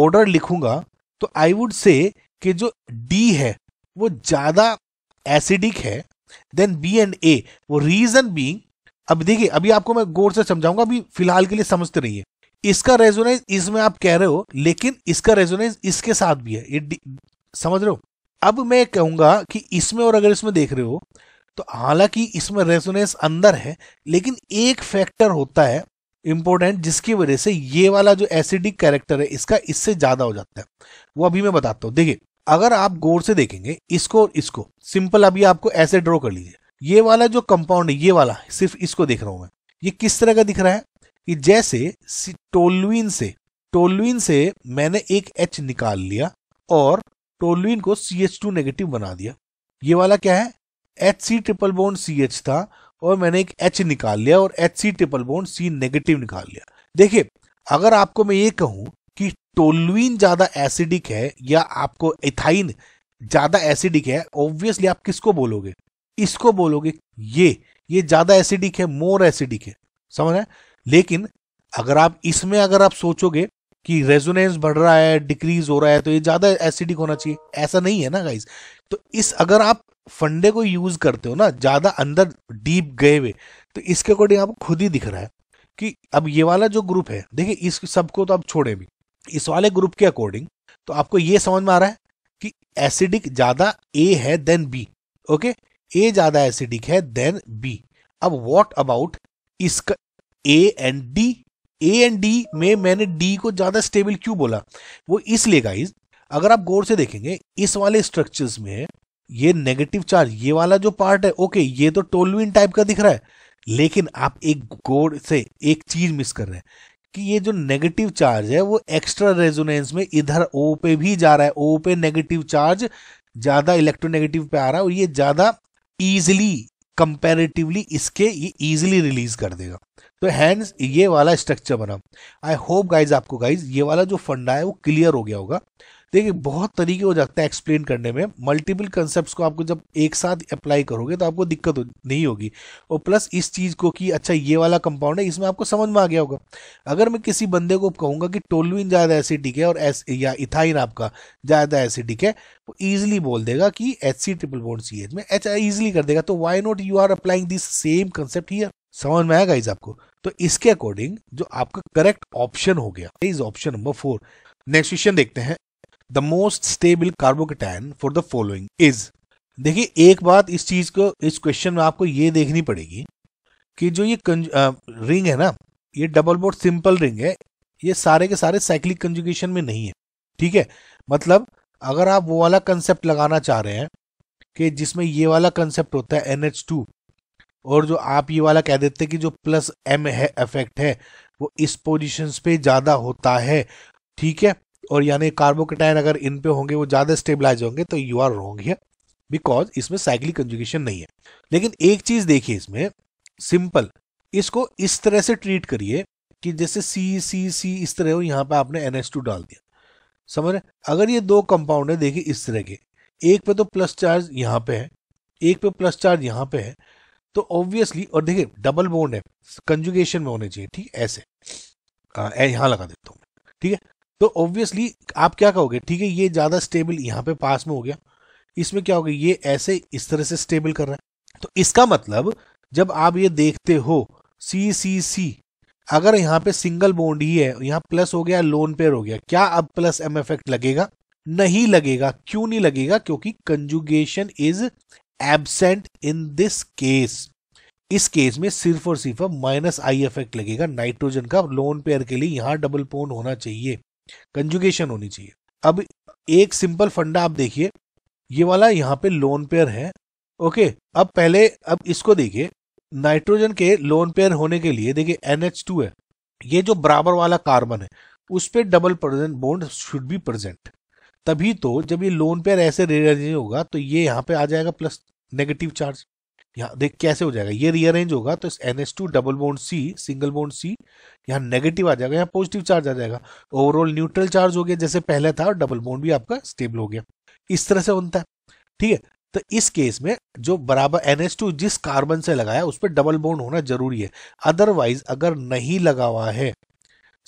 A: ऑर्डर लिखूंगा तो आई वुड से कि जो डी है वो ज़्यादा एसिडिक है देन बी एंड ए वो रीजन बींग अब देखिए अभी आपको मैं गौर से समझाऊंगा अभी फिलहाल के लिए समझते रहिए इसका रेजोनेंस इसमें आप कह रहे हो लेकिन इसका रेजोनेंस इसके साथ भी है ये समझ रहे हो अब मैं कहूंगा कि इसमें और अगर इसमें देख रहे हो तो हालांकि इसमें रेजोनेंस अंदर है लेकिन एक फैक्टर होता है इंपॉर्टेंट जिसकी वजह से ये वाला जो एसिडिक कैरेक्टर है इसका इससे ज्यादा हो जाता है वो अभी मैं बताता हूँ देखिए अगर आप गौर से देखेंगे इसको और इसको सिंपल अभी आपको ऐसे ड्रॉ कर लीजिए ये वाला जो कंपाउंड है ये वाला सिर्फ इसको देख रहा हूं मैं ये किस तरह का दिख रहा है कि जैसे टोलुइन से टोलुइन से मैंने एक एच निकाल लिया और टोलुइन को सी एच टू नेगेटिव बना दिया ये वाला क्या है H C triple bond C H था और मैंने एक एच निकाल लिया और H C triple bond C negative निकाल लिया देखिए अगर आपको मैं ये कहूं टोलुइन ज्यादा एसिडिक है या आपको इथाइन ज्यादा एसिडिक है ऑब्वियसली आप किसको बोलोगे इसको बोलोगे ये ये ज्यादा एसिडिक है मोर एसिडिक है समझ रहे लेकिन अगर आप इसमें अगर आप सोचोगे कि रेजोनेंस बढ़ रहा है डिक्रीज हो रहा है तो ये ज्यादा एसिडिक होना चाहिए ऐसा नहीं है ना गाइज तो इस अगर आप फंडे को यूज करते हो ना ज्यादा अंदर डीप गए हुए तो इसके अकॉर्डिंग आपको खुद ही दिख रहा है कि अब ये वाला जो ग्रुप है देखिए इस सबको तो आप छोड़े भी इस वाले ग्रुप के अकॉर्डिंग तो आपको ये समझ में आ रहा है कि एसिडिक ज्यादा ए है देन बी ओके ए ज्यादा एसिडिक है देन बी अब व्हाट अबाउट इसका A and D A and D में मैंने डी को ज्यादा स्टेबल क्यों बोला वो इसलिए गाइज अगर आप गौर से देखेंगे इस वाले स्ट्रक्चर्स में ये नेगेटिव चार्ज ये वाला जो पार्ट है ओके ये तो टोलविन टाइप का दिख रहा है लेकिन आप एक गौर से एक चीज मिस कर रहे हैं कि ये जो नेगेटिव चार्ज है वो एक्स्ट्रा रेजोनेंस में इधर ओ पे भी जा रहा है ओ पे नेगेटिव चार्ज ज़्यादा इलेक्ट्रोनेगेटिव पे आ रहा है और ये ज़्यादा ईजिली कंपेरेटिवली इसके ये ईजिली रिलीज कर देगा तो हैंड्स ये वाला स्ट्रक्चर बना आई होप गाइज आपको गाइज ये वाला जो फंडा है वो क्लियर हो गया होगा देखिए बहुत तरीके हो जाते हैं एक्सप्लेन करने में मल्टीपल कंसेप्ट को आपको जब एक साथ अप्लाई करोगे तो आपको दिक्कत हो, नहीं होगी और प्लस इस चीज़ को कि अच्छा ये वाला कंपाउंड है इसमें आपको समझ में आ गया होगा अगर मैं किसी बंदे को कहूँगा कि टोलविन ज़्यादा एसिडिक है और एस या इथाइन आपका ज़्यादा एसिडिक है वो ईजिली बोल देगा कि H C triple bond C H में एच ईजिली कर देगा तो why not you are applying this same concept here समझ में आएगा इस आपको तो इसके अकॉर्डिंग जो आपका करेक्ट ऑप्शन हो गया is option number four next question देखते हैं the most stable carbocation for the following is देखिए एक बात इस चीज को इस क्वेश्चन में आपको ये देखनी पड़ेगी कि जो ये आ, रिंग है ना ये डबल बोर्ड सिंपल रिंग है ये सारे के सारे साइक्लिक कंजुगेशन में नहीं है ठीक है मतलब अगर आप वो वाला कंसेप्ट लगाना चाह रहे हैं कि जिसमें ये वाला कंसेप्ट होता है एन एच टू और जो आप ये वाला कह देते हैं कि जो प्लस एम है इफेक्ट है वो इस पोजिशन पे ज़्यादा होता है ठीक है और यानी कार्बोकेटाइन अगर इन पे होंगे वो ज़्यादा स्टेबलाइज होंगे तो you are wrong here because इसमें साइक्लिक कंजुगेशन नहीं है लेकिन एक चीज़ देखिए इसमें सिंपल इसको इस तरह से ट्रीट करिए कि जैसे सी सी सी इस तरह हो यहाँ पे आपने एन एस टू डाल दिया समझ रहे अगर ये दो कंपाउंड है देखिए इस तरह के एक पे तो प्लस चार्ज यहाँ पे है एक पे प्लस चार्ज यहाँ पे है तो ऑब्वियसली और देखिए डबल बोन्ड है कंजुगेशन में होने चाहिए ठीक ऐसे यहाँ लगा देता हूँ ठीक है तो ऑब्वियसली आप क्या कहोगे ठीक है ये ज़्यादा स्टेबल यहाँ पे पास में हो गया इसमें क्या होगा ये ऐसे इस तरह से स्टेबल कर रहा है तो इसका मतलब जब आप ये देखते हो सी सी सी अगर यहाँ पे सिंगल बॉन्ड ही है यहाँ प्लस हो गया लोन पेयर हो गया क्या अब प्लस एम इफेक्ट लगेगा नहीं लगेगा क्यों नहीं लगेगा क्योंकि conjugation is absent in this case इस केस में सिर्फ और सिर्फ माइनस आई इफेक्ट लगेगा नाइट्रोजन का लोन पेयर के लिए यहां डबल पोन होना चाहिए कंजुगेशन होनी चाहिए अब एक सिंपल फंडा आप देखिए ये वाला यहाँ पे लोन पेयर है ओके अब पहले अब इसको देखिए नाइट्रोजन के लोन पेयर होने के लिए देखिए एन है ये जो बराबर वाला कार्बन है उस पर double present bond should be present तभी तो जब ये लोन पेयर ऐसे रेडियलाइजेशन होगा तो ये यहाँ पे आ जाएगा प्लस नेगेटिव चार्ज यहाँ देख कैसे हो जाएगा ये रीअरेंज होगा तो N S two double bond C single bond C यहाँ नेगेटिव आ जाएगा यहाँ पॉजिटिव चार्ज आ जाएगा ओवरऑल न्यूट्रल चार्ज हो गया जैसे पहले था और डबल बोन्ड भी आपका स्टेबल हो गया इस तरह से बनता है ठीक है तो इस केस में जो बराबर एन जिस कार्बन से लगाया उस पर डबल बोन्ड होना जरूरी है अदरवाइज अगर नहीं लगा हुआ है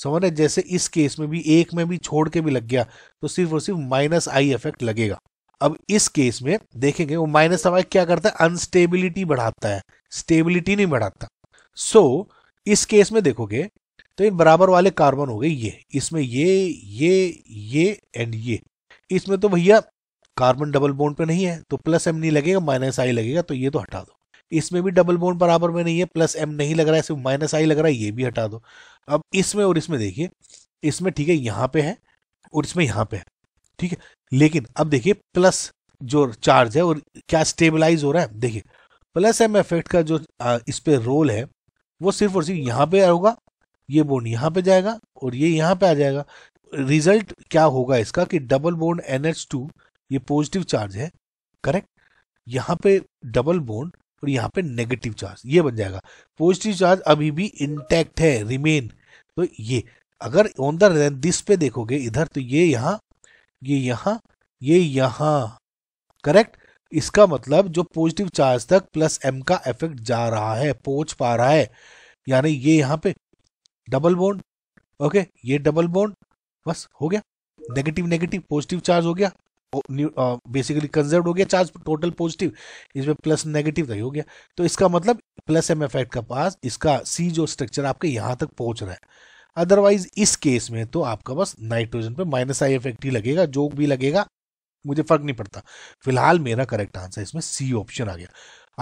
A: समझ जैसे इस केस में भी एक में भी छोड़ के भी लग गया तो सिर्फ और सिर्फ माइनस आई इफेक्ट लगेगा अब इस केस में देखेंगे वो माइनस हमारे क्या करता है अनस्टेबिलिटी बढ़ाता है स्टेबिलिटी नहीं बढ़ाता सो so, इस केस में देखोगे तो इन बराबर वाले कार्बन हो गए ये इसमें ये ये ये एंड ये इसमें तो भैया कार्बन डबल बोन पे नहीं है तो प्लस एम नहीं लगेगा माइनस आई लगेगा तो ये तो हटा दो इसमें भी डबल बोन बराबर में नहीं है प्लस एम नहीं लग रहा है सिर्फ माइनस आई लग रहा है ये भी हटा दो अब इसमें और इसमें देखिए इसमें ठीक है यहाँ पे है और इसमें यहाँ पे है ठीक है लेकिन अब देखिए प्लस जो चार्ज है और क्या स्टेबलाइज हो रहा है देखिए प्लस एम इफेक्ट का जो इस पर रोल है वो सिर्फ और सिर्फ यहाँ पे होगा ये बोन यहाँ पे जाएगा और ये यहाँ पे आ जाएगा रिजल्ट क्या होगा इसका कि डबल बोन एन ये पॉजिटिव चार्ज है करेक्ट यहाँ पे डबल बोन और यहाँ पे नेगेटिव चार्ज ये बन जाएगा पॉजिटिव चार्ज अभी भी इंटैक्ट है रिमेन तो ये अगर ऑन द दिस पे देखोगे इधर तो ये यहाँ ये यहाँ ये यहाँ करेक्ट इसका मतलब जो पॉजिटिव चार्ज तक प्लस एम का इफेक्ट जा रहा है पहुंच पा रहा है यानी ये यहाँ पे डबल बोन्ड ओके ये डबल बोन्ड बस हो गया नेगेटिव नेगेटिव पॉजिटिव चार्ज हो गया बेसिकली कंजर्व हो गया चार्ज टोटल पॉजिटिव इसमें प्लस नेगेटिव नहीं हो गया तो इसका मतलब प्लस एम इफेक्ट का पास इसका सी जो स्ट्रक्चर आपके यहाँ तक पहुँच रहा है अदरवाइज इस केस में तो आपका बस नाइट्रोजन पे माइनस आई इफेक्ट ही लगेगा जो भी लगेगा मुझे फर्क नहीं पड़ता फिलहाल मेरा करेक्ट आंसर इसमें सी ऑप्शन आ गया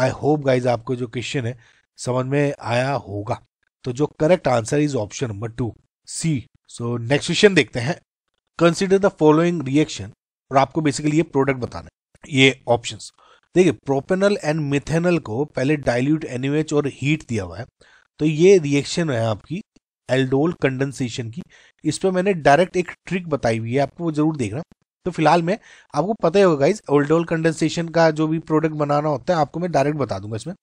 A: आई होप गाइज आपको जो क्वेश्चन है समझ में आया होगा तो जो correct answer is option number two C so next question देखते हैं कंसिडर द फॉलोइंग रिएक्शन और आपको बेसिकली ये प्रोडक्ट बताना है ये ऑप्शन देखिए प्रोपेनल एंड मिथेनल को पहले डाइल्यूट एनएच और हीट दिया हुआ है तो ये रिएक्शन है आपकी एल्डोल कंडेंसेशन की इस पर मैंने डायरेक्ट एक ट्रिक बताई हुई है आपको वो जरूर देखना तो फिलहाल मैं आपको पता ही होगा गाइज एल्डोल कंडेंसेशन का जो भी प्रोडक्ट बनाना होता है आपको मैं डायरेक्ट बता दूंगा इसमें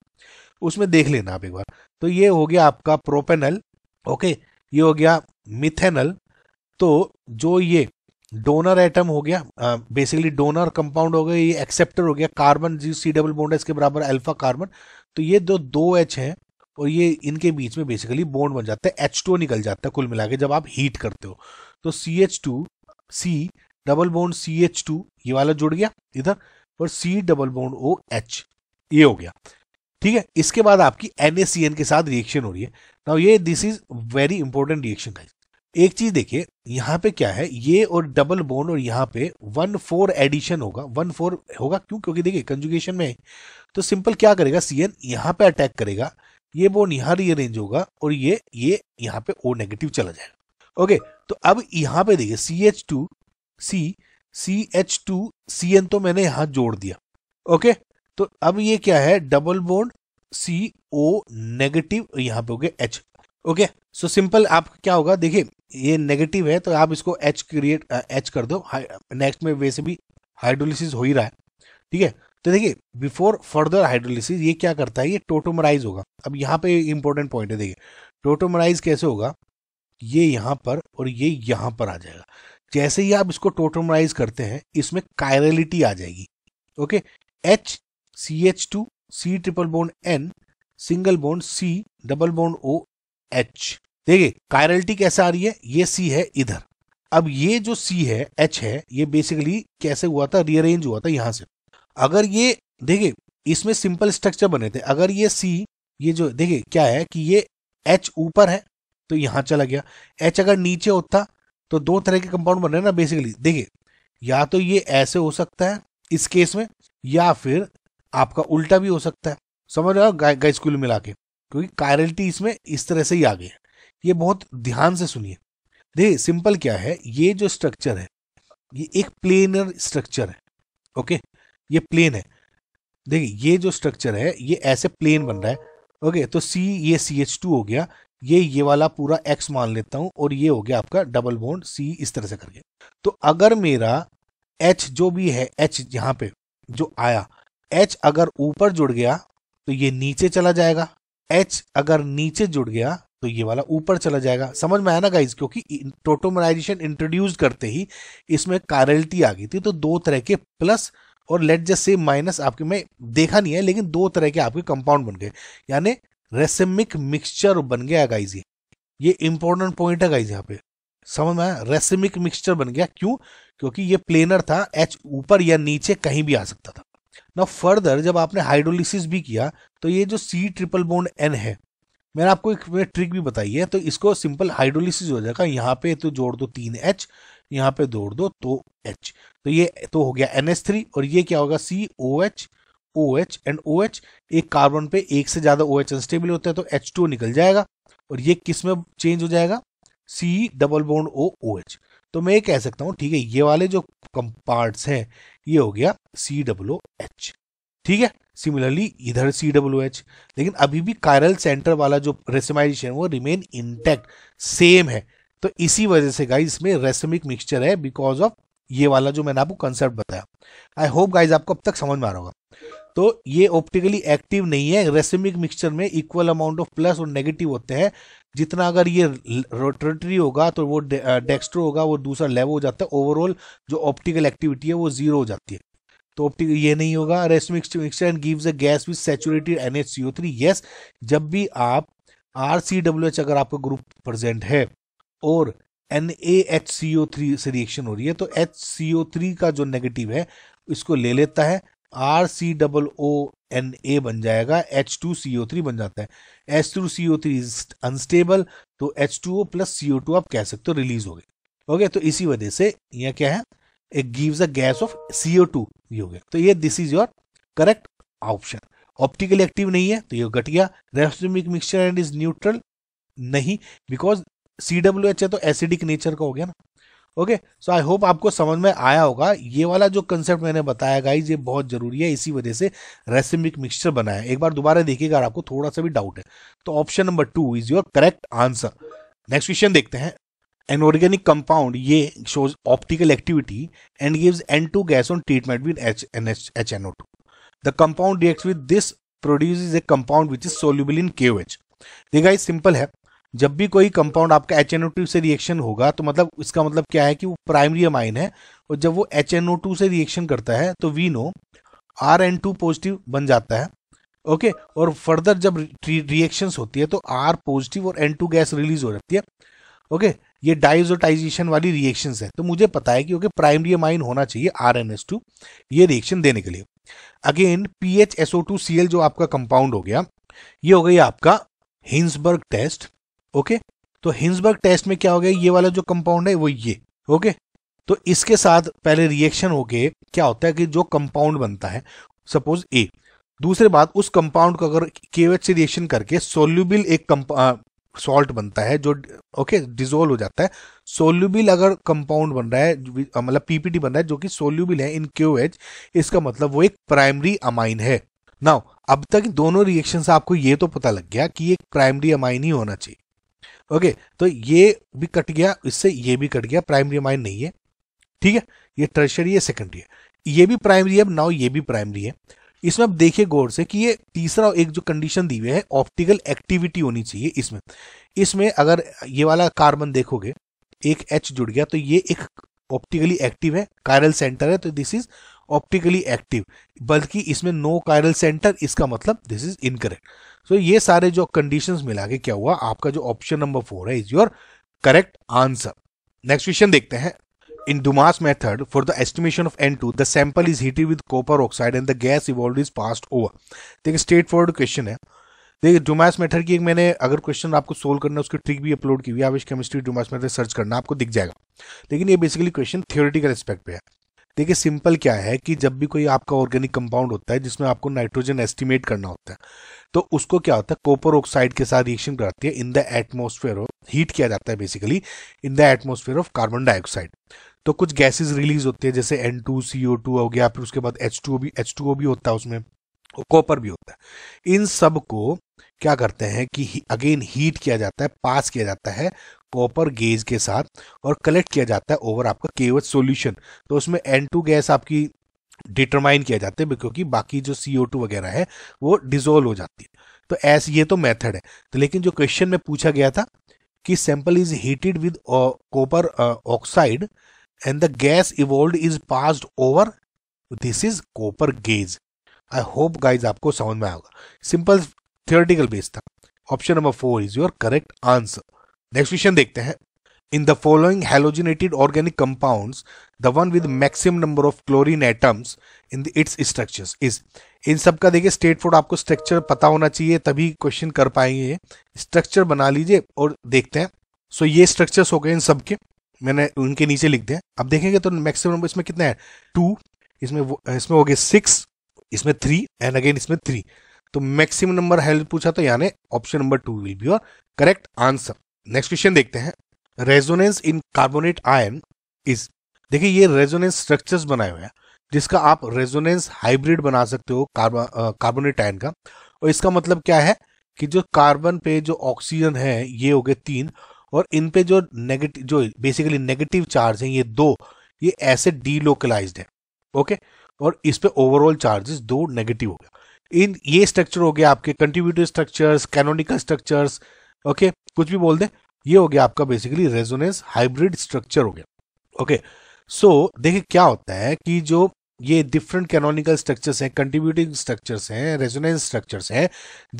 A: उसमें देख लेना आप एक बार तो ये हो गया आपका प्रोपेनल ओके ये हो गया मिथेनल तो जो ये डोनर एटम हो गया बेसिकली डोनर कंपाउंड हो गया ये एक्सेप्टर हो गया carbon G C double bond इसके बराबर अल्फा कार्बन तो ये जो दो एच है और ये इनके बीच में बेसिकली बोन बन जाता है एच टू निकल जाता है कुल मिला के जब आप हीट करते हो तो C H two C double bond C H two ये वाला जुड़ गया इधर और C double bond O H ये हो गया ठीक है इसके बाद आपकी एन के साथ रिएक्शन हो रही है नाउ ये this is very important reaction guys एक चीज देखिए यहाँ पे क्या है ये और डबल बोन और यहाँ पे वन फोर एडिशन होगा वन फोर होगा क्यों क्योंकि देखिए कंजुगेशन में तो सिंपल क्या करेगा सी एन यहाँ पे अटैक करेगा ये बोन यहाँ रीअरेंज होगा और ये ये यहाँ पे ओ नेगेटिव चला जाएगा ओके तो अब यहाँ पे देखिए C H two C C H two C N तो मैंने यहाँ जोड़ दिया ओके तो अब ये क्या है double bond C O negative यहाँ पे हो गया एच ओके सो सिंपल आप क्या होगा देखिए ये नेगेटिव है तो आप इसको एच क्रिएट एच कर दो नेक्स्ट में वैसे भी हाइड्रोलिसिस हो ही रहा है ठीक है तो देखिए बिफोर फर्दर हाइड्रोलिसिस ये क्या करता है ये टोटोमराइज होगा अब यहाँ पे इंपॉर्टेंट पॉइंट है देखिए टोटोमराइज कैसे होगा ये यहाँ पर और ये यहाँ पर आ जाएगा जैसे ही आप इसको टोटोमराइज करते हैं इसमें कायरलिटी आ जाएगी okay H C H two C triple bond N single bond C double bond O H देखिए कायरलिटी कैसे आ रही है ये सी है इधर अब ये जो सी है एच है ये बेसिकली कैसे हुआ था रियरेंज हुआ था यहां से अगर ये देखिए इसमें सिंपल स्ट्रक्चर बने थे अगर ये सी ये जो देखिए क्या है कि ये एच ऊपर है तो यहाँ चला गया एच अगर नीचे होता तो दो तरह के कंपाउंड बन रहे ना बेसिकली देखिए या तो ये ऐसे हो सकता है इस केस में या फिर आपका उल्टा भी हो सकता है समझ रहे हो गाइस कुल मिला के क्योंकि कायरलिटी इसमें इस तरह से ही आ गई है ये बहुत ध्यान से सुनिए देखिए सिंपल क्या है ये जो स्ट्रक्चर है ये एक प्लेनर स्ट्रक्चर है ओके ये प्लेन है देखिए ये जो स्ट्रक्चर है ये ऐसे प्लेन बन रहा है ओके तो सी ये सी एच टू हो गया ये ये वाला पूरा एक्स मान लेता हूं और ये हो गया आपका डबल बोन्ड सी इस तरह से करके तो अगर मेरा एच जो भी है एच यहां पे जो आया एच अगर ऊपर जुड़ गया तो ये नीचे चला जाएगा एच अगर नीचे जुड़ गया तो ये वाला ऊपर चला जाएगा समझ में आया ना गाइज क्योंकि टोटोमराइजेशन इंट्रोड्यूस करते ही इसमें कारल्टी आ गई थी तो दो तरह के प्लस और लेट जस्ट से माइनस आपके मैं देखा नहीं है लेकिन दो तरह के आपके कंपाउंड बन गए यानी रेसिमिक मिक्सचर बन गया गाइज ये ये इंपॉर्टेंट पॉइंट है गाइज यहाँ पे समझ में आया रेसिमिक मिक्सचर बन गया क्यों क्योंकि ये प्लेनर था एच ऊपर या नीचे कहीं भी आ सकता था ना फर्दर जब आपने हाइड्रोलिसिस भी किया तो ये जो सी ट्रिपल बोन्ड एन है मैंने आपको एक ट्रिक भी बताई है तो इसको सिंपल हाइड्रोलिसिस हो जाएगा यहाँ पे तो जोड़ दो तीन एच यहाँ पे दौड़ दो तो एच तो ये तो हो गया एन एस थ्री और ये क्या होगा C O H O H and O H एक कार्बन पे एक से ज्यादा ओ एच अनस्टेबल होता है तो एच टू निकल जाएगा और ये किस में चेंज हो जाएगा C double bond O O H तो मैं ये कह सकता हूँ ठीक है ये वाले जो पार्ट्स हैं ये हो गया सी डब्लो एच ठीक है सिमिलरली इधर सी डब्ल्यू एच लेकिन अभी भी कायरल सेंटर वाला जो रेसमाइजेशन वो रिमेन इंटैक्ट सेम है तो इसी वजह से गाइज इसमें रेसमिक मिक्सचर है बिकॉज ऑफ ये वाला जो मैंने आपको कंसेप्ट बताया आई होप गाइज आपको अब तक समझ में आ रहा होगा तो ये ऑप्टिकली एक्टिव नहीं है रेसमिक मिक्सचर में इक्वल अमाउंट ऑफ प्लस और नेगेटिव होते हैं जितना अगर ये रोटरी होगा तो वो डेक्स्ट्रो होगा वो दूसरा लेव हो जाता है ओवरऑल जो ऑप्टिकल एक्टिविटी है वो जीरो हो जाती है तो ऑप्टिकल ये नहीं होगा racemic mixture and gives a gas with saturated N H C O three yes जब भी आप आर सी डब्ल्यू एच अगर आपका ग्रुप प्रेजेंट है और N A H C O three से रिएक्शन हो रही है तो एच सी ओ थ्री का जो नेगेटिव है इसको ले लेता है R C double O N A बन जाएगा H two C O three बन जाता है H two C O three unstable तो H two O plus C O two आप कह सकते हो रिलीज हो गए ओके तो इसी वजह से यह क्या है it gives a gas of C O two ये हो गया तो ये this is your correct option optically active नहीं है तो ये घटिया racemic mixture and is neutral नहीं बिकॉज सी डब्ल्यू एच है तो एसिडिक नेचर का हो गया ना ओके सो आई होप आपको समझ में आया होगा ये वाला जो कंसेप्ट मैंने बताया गाइज ये बहुत जरूरी है इसी वजह से रेसिमिक मिक्सचर बनाया एक बार दोबारा देखिएगा आपको थोड़ा सा भी डाउट है तो option number two is your correct answer next question देखते हैं एन ऑर्गेनिक कंपाउंड ये shows optical activity and gives N two gas on treatment with H N H H N O two the compound react with this produce is a compound which is soluble in K O H देखा सिंपल है जब भी कोई कंपाउंड आपका एच से रिएक्शन होगा तो मतलब इसका मतलब क्या है कि वो प्राइमरी अमाइन है और जब वो एच से रिएक्शन करता है तो we know R N two positive बन जाता है ओके और फर्दर जब रिएक्शंस होती है तो आर पॉजिटिव और एन टू गैस रिलीज हो जाती है ओके ये डाइजोटाइजेशन वाली रिएक्शंस है तो मुझे पता है कि ओके प्राइमरी अमाइन होना चाहिए आर एन एस टू ये रिएक्शन देने के लिए again P H S O two C L जो आपका कंपाउंड हो गया ये हो गई आपका हिंसबर्ग टेस्ट ओके तो हिंसबर्ग टेस्ट में क्या हो गया ये वाला जो कंपाउंड है वो ये ओके तो इसके साथ पहले रिएक्शन होके क्या होता है कि जो कंपाउंड बनता है सपोज ए दूसरे बात उस कंपाउंड को अगर केवेच से रिएक्शन करके सोल्यूबिल एक सॉल्ट बनता है जो ओके डिजोल्व हो जाता है सोल्यूबिल अगर कंपाउंड बन रहा है मतलब पीपीटी बन रहा है जो कि सोल्यूबिल है इन क्यूएच इसका मतलब वो एक प्राइमरी अमाइन है नाउ अब तक दोनों रिएक्शन से आपको ये तो पता लग गया कि एक प्राइमरी अमाइन ही होना चाहिए ओके तो ये भी कट गया इससे ये भी कट गया प्राइमरी माइन नहीं है ठीक है ये ट्रेशरी है सेकेंडरी है ये भी प्राइमरी है नाउ ये भी प्राइमरी है इसमें अब देखिए गौर से कि ये तीसरा एक जो कंडीशन दी हुई है ऑप्टिकल एक्टिविटी होनी चाहिए इसमें इसमें अगर ये वाला कार्बन देखोगे एक एच जुड़ गया तो ये एक ऑप्टिकली एक्टिव है कायरल सेंटर है तो दिस इज ऑप्टिकली एक्टिव बल्कि इसमें नो कायरल सेंटर इसका मतलब this is incorrect so so, ये सारे जो कंडीशंस मिला के क्या हुआ आपका जो ऑप्शन नंबर फोर है is your correct answer next question देखते हैं in method for the estimation of N two the sample is heated with copper oxide and the gas evolve is passed over देखिए स्ट्रेट फॉरवर्ड क्वेश्चन है देखिए डुमास मेथड की एक मैंने अगर क्वेश्चन आपको सोल्व करना है उसकी ट्रिक भी अपलोड की हुई है केमिस्ट्री डुमास मेथड सर्च करना आपको दिख जाएगा लेकिन ये बेसिकली क्वेश्चन थियोरिटिकल एस्पेक्ट पे है देखिए सिंपल क्या है कि जब भी कोई आपका ऑर्गेनिक कंपाउंड होता है जिसमें आपको नाइट्रोजन एस्टिमेट करना होता है तो उसको क्या होता है कॉपर ऑक्साइड के साथ रिएक्शन कराती है in the atmosphere of heat किया जाता है basically in the atmosphere of carbon dioxide तो कुछ गैसेस रिलीज होती है जैसे N two C O two हो गया फिर उसके बाद एच टू ओ भी एच टू ओ भी होता है उसमें कॉपर भी होता है इन सब को क्या करते हैं कि अगेन हीट किया जाता है पास किया जाता है कॉपर गेज के साथ और कलेक्ट किया जाता है ओवर आपका केवल सोल्यूशन तो उसमें एन टू गैस आपकी डिटरमाइन किया जाता है क्योंकि बाकी जो सी वगैरह है वो डिजोल्व हो जाती है तो ऐसे ये तो मेथड है तो लेकिन जो क्वेश्चन में पूछा गया था कि sample is heated with copper oxide and the gas evolved is passed over this is copper gauze I hope guys आपको समझ में आएगा सिंपल थियोरटिकल बेस था option number four is your correct answer next question देखते हैं in the following halogenated organic compounds the one with maximum number of chlorine atoms in the its structures is in सब का देखिए स्टेट फूड आपको स्ट्रक्चर पता होना चाहिए तभी क्वेश्चन कर पाएंगे स्ट्रक्चर बना लीजिए और देखते हैं सो so, ये स्ट्रक्चर्स हो गए इन सब के मैंने उनके नीचे लिख दिया अब देखेंगे तो मैक्सिमम नंबर इसमें कितना है टू इसमें इसमें हो गए सिक्स इसमें थ्री एंड अगेन इसमें थ्री तो मैक्सिमम नंबर हेल्प पूछा तो यानी option number two will be your correct answer next question देखते हैं resonance in carbonate ion is देखिए ये रेजोनेंस स्ट्रक्चर्स बनाए हुए हैं जिसका आप रेजोनेंस हाइब्रिड बना सकते हो कार्बोनेट आयन का और इसका मतलब क्या है कि जो कार्बन पे जो ऑक्सीजन है ये हो गए तीन और इन पे जो नेगेटिव जो बेसिकली नेगेटिव चार्ज है ये दो ये ऐसे डीलोकलाइज्ड है ओके और इस पे ओवरऑल चार्जेस दो नेगेटिव हो गया इन ये स्ट्रक्चर हो गया आपके contributive structures canonical structures okay कुछ भी बोल दे ये हो गया आपका बेसिकली रेजोनेंस हाइब्रिड स्ट्रक्चर हो गया ओके सो देखिए क्या होता है कि जो ये डिफरेंट कैनोनिकल स्ट्रक्चर्स हैं कंट्रीब्यूटिंग स्ट्रक्चर्स हैं रेजोनेंस स्ट्रक्चर्स हैं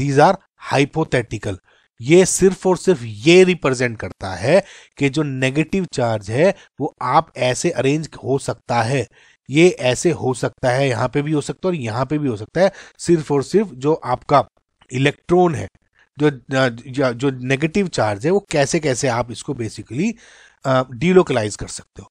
A: दीज आर हाइपोथेटिकल ये सिर्फ और सिर्फ ये रिप्रेजेंट करता है कि जो नेगेटिव चार्ज है वो आप ऐसे अरेंज हो सकता है ये ऐसे हो सकता है यहाँ पे भी हो सकता है और यहाँ पे भी हो सकता है सिर्फ और सिर्फ जो आपका इलेक्ट्रॉन है जो जो नेगेटिव चार्ज है वो कैसे कैसे आप इसको बेसिकली डीलोकलाइज कर सकते हो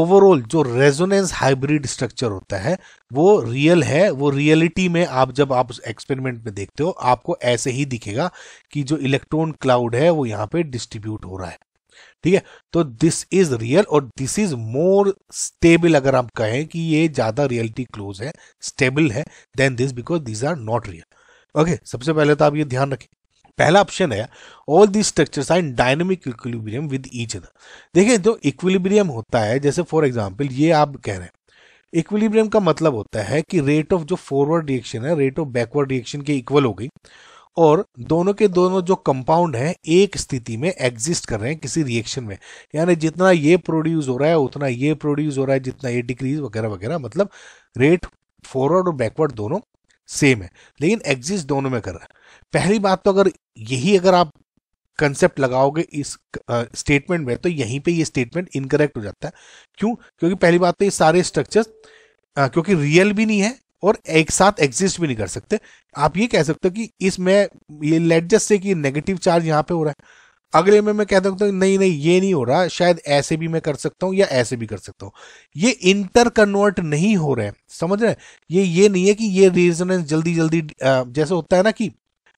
A: ओवरऑल जो रेजोनेंस हाइब्रिड स्ट्रक्चर होता है वो रियल है वो रियलिटी में आप जब आप उस एक्सपेरिमेंट में देखते हो आपको ऐसे ही दिखेगा कि जो इलेक्ट्रॉन क्लाउड है वो यहाँ पे डिस्ट्रीब्यूट हो रहा है ठीक है तो दिस इज रियल और दिस इज मोर स्टेबल अगर आप कहें कि ये ज्यादा रियलिटी क्लोज है स्टेबल है than this because this are not real okay सबसे पहले तो आप ये ध्यान रखें पहला ऑप्शन है all the structure are in dynamic equilibrium with each other देखिए जो इक्विलिब्रियम होता है जैसे फॉर एग्जाम्पल ये आप कह रहे हैं इक्विलिब्रियम का मतलब होता है कि रेट ऑफ जो फॉरवर्ड रिएक्शन है रेट ऑफ बैकवर्ड रिएक्शन के इक्वल हो गई और दोनों के दोनों जो कंपाउंड हैं एक स्थिति में एग्जिस्ट कर रहे हैं किसी रिएक्शन में यानी जितना ये प्रोड्यूस हो रहा है उतना ये प्रोड्यूस हो रहा है जितना ये डिक्रीज वगैरह वगैरह मतलब रेट फॉरवर्ड और बैकवर्ड दोनों सेम है लेकिन एग्जिस्ट दोनों में कर रहा है पहली बात तो अगर यही अगर आप कंसेप्ट लगाओगे इस स्टेटमेंट में तो यहीं पे ये स्टेटमेंट इनकरेक्ट हो जाता है क्यों क्योंकि पहली बात तो ये सारे स्ट्रक्चर्स क्योंकि रियल भी नहीं है और एक साथ एग्जिस्ट भी नहीं कर सकते आप ये कह सकते हो कि इसमें ये लेट जस्ट से कि नेगेटिव चार्ज यहाँ पे हो रहा है अगले में मैं कह सकता हूँ नहीं नहीं ये नहीं हो रहा शायद ऐसे भी मैं कर सकता हूँ या ऐसे भी कर सकता हूँ ये इंटर कन्वर्ट नहीं हो रहे हैं समझ रहे हैं ये ये नहीं है कि ये रेजोनेंस जल्दी जल्दी जैसे होता है ना कि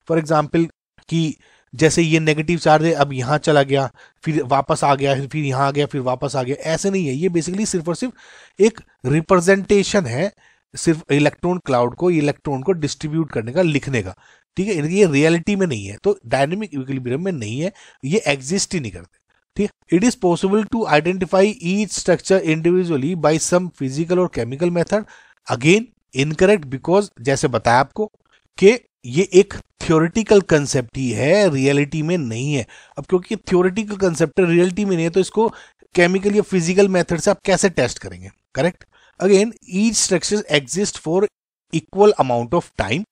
A: फॉर एग्जाम्पल कि जैसे ये नेगेटिव चार्ज है अब यहाँ चला गया फिर वापस आ गया फिर यहाँ आ गया फिर वापस आ गया ऐसे नहीं है ये बेसिकली सिर्फ और सिर्फ एक रिप्रेजेंटेशन है सिर्फ इलेक्ट्रॉन क्लाउड को इलेक्ट्रॉन को डिस्ट्रीब्यूट करने का लिखने का ठीक है ये रियलिटी में नहीं है तो डायनेमिक इक्विलिब्रियम में नहीं है ये एग्जिस्ट ही नहीं करते ठीक है it is possible to identify each structure individually by some physical और chemical method again incorrect because जैसे बताया आपको कि ये एक थियोरिटिकल कंसेप्ट ही है रियलिटी में नहीं है अब क्योंकि थियोरिटिकल कंसेप्ट रियलिटी में नहीं है तो इसको केमिकल या फिजिकल मेथड से आप कैसे टेस्ट करेंगे correct again each structure exist for equal amount of time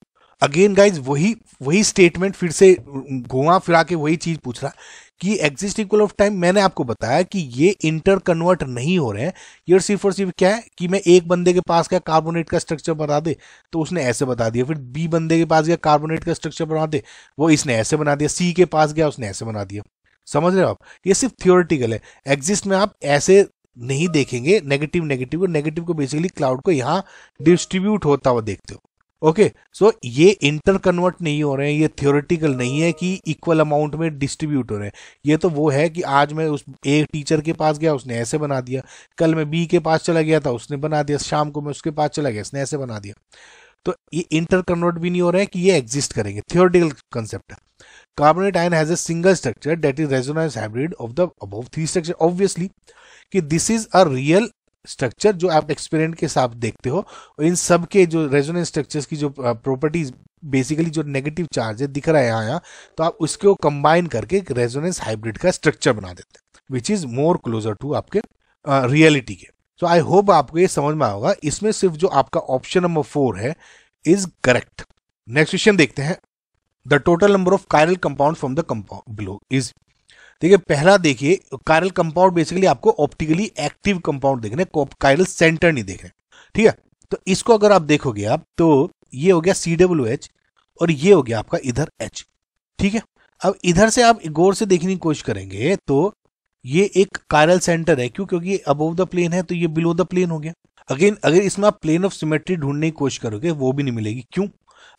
A: again guys वही वही स्टेटमेंट फिर से घुमा फिरा के वही चीज पूछ रहा कि एग्जिस्ट इक्वल ऑफ टाइम मैंने आपको बताया कि ये इंटर कन्वर्ट नहीं हो रहे हैं ये सिर्फ और सिर्फ क्या है कि मैं एक बंदे के पास गया कार्बोनेट का स्ट्रक्चर बना दे तो उसने ऐसे बता दिया फिर बी बंदे के पास गया कार्बोनेट का स्ट्रक्चर बना दे वो इसने ऐसे बना दिया सी के पास गया उसने ऐसे बना दिया समझ रहे हो आप ये सिर्फ थियोरिटिकल है एग्जिस्ट में आप ऐसे नहीं देखेंगे नेगेटिव नेगेटिव को नेगेटिव को बेसिकली क्लाउड को यहाँ डिस्ट्रीब्यूट होता हुआ देखते हो ओके सो ये इंटर कन्वर्ट नहीं हो रहे हैं ये थियोरेटिकल नहीं है कि इक्वल अमाउंट में डिस्ट्रीब्यूट हो रहे हैं ये तो वो है कि आज मैं उस ए टीचर के पास गया उसने ऐसे बना दिया कल मैं बी के पास चला गया था उसने बना दिया शाम को मैं उसके पास चला गया उसने ऐसे बना दिया तो ये इंटर कन्वर्ट भी नहीं हो रहे हैं कि ये एग्जिस्ट करेंगे थियोरेटिकल कंसेप्ट है carbonate ion has a single structure that is resonance hybrid of the above three structure obviously कि this is a real structure जो आप एक्सपेरिमेंट के साथ देखते हो और इन सब के जो रेजोनेंस स्ट्रक्चर्स की जो प्रॉपर्टीज बेसिकली जो नेगेटिव चार्ज है दिख रहा है यहाँ तो आप उसके को कंबाइन करके एक रेजोनेंस हाइब्रिड का स्ट्रक्चर बना देते हैं which is more closer to आपके रियलिटी के सो आई होप आपको ये समझ में आएगा इसमें सिर्फ जो आपका ऑप्शन नंबर फोर है इज करेक्ट नेक्स्ट क्वेश्चन देखते हैं the total number of chiral compound from the compound below is देखिए पहला देखिए कायरल कंपाउंड बेसिकली आपको ऑप्टिकली एक्टिव कंपाउंड देखने कायरल सेंटर नहीं रहे ठीक है तो इसको अगर आप देखोगे आप तो ये हो गया सी डब्ल्यू एच और ये हो गया आपका इधर एच ठीक है अब इधर से आप गौर से देखने की कोशिश करेंगे तो ये एक कायरल सेंटर है क्यों क्योंकि अबोव द प्लेन है तो ये बिलो द प्लेन हो गया अगेन अगर इसमें आप प्लेन ऑफ सिमेट्री ढूंढने की कोशिश करोगे वो भी नहीं मिलेगी क्यों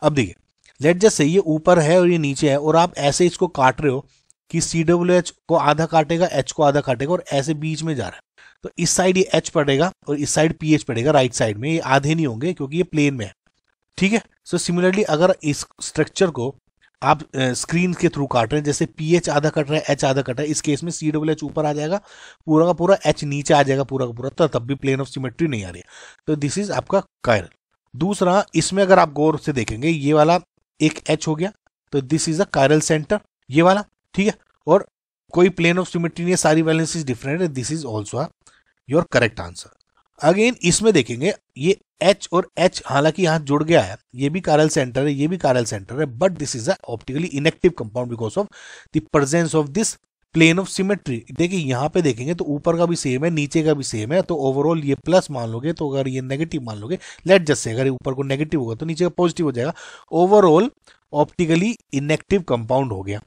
A: अब देखिए लेट जस्ट ये ऊपर है और ये नीचे है और आप ऐसे इसको काट रहे हो कि सी डब्ल्यू एच को आधा काटेगा एच को आधा काटेगा और ऐसे बीच में जा रहा है तो इस साइड ये एच पड़ेगा और इस साइड पी एच पड़ेगा राइट साइड में ये आधे नहीं होंगे क्योंकि ये प्लेन में है ठीक है सो सिमिलरली अगर इस स्ट्रक्चर को आप स्क्रीन के थ्रू काट रहे हैं जैसे पी एच आधा कट रहा है एच आधा कट रहा है इस केस में सी डब्ल्यू एच ऊपर आ जाएगा पूरा का पूरा एच नीचे आ जाएगा पूरा का पूरा तो तब भी प्लेन ऑफ सिमेट्री नहीं आ रही तो दिस इज आपका कायरल दूसरा इसमें अगर आप गौर से देखेंगे ये वाला एक एच हो गया तो this is a chiral center ये वाला ठीक है और कोई प्लेन ऑफ सिमेट्री नहीं है सारी बैलेंसेज डिफरेंट है this is also your correct answer again इसमें देखेंगे ये एच और एच हालांकि यहां जुड़ गया है ये भी कारल सेंटर है ये भी कारल सेंटर है but this is a optically inactive compound because of the presence of this plane of symmetry देखिए यहां पे देखेंगे तो ऊपर का भी सेम है नीचे का भी सेम है तो ओवरऑल ये प्लस मान लोगे तो अगर ये नेगेटिव मान लोगे लेट जस्ट से अगर ऊपर को नेगेटिव होगा तो नीचे का पॉजिटिव हो जाएगा ओवरऑल ऑप्टिकली इनेक्टिव कंपाउंड हो गया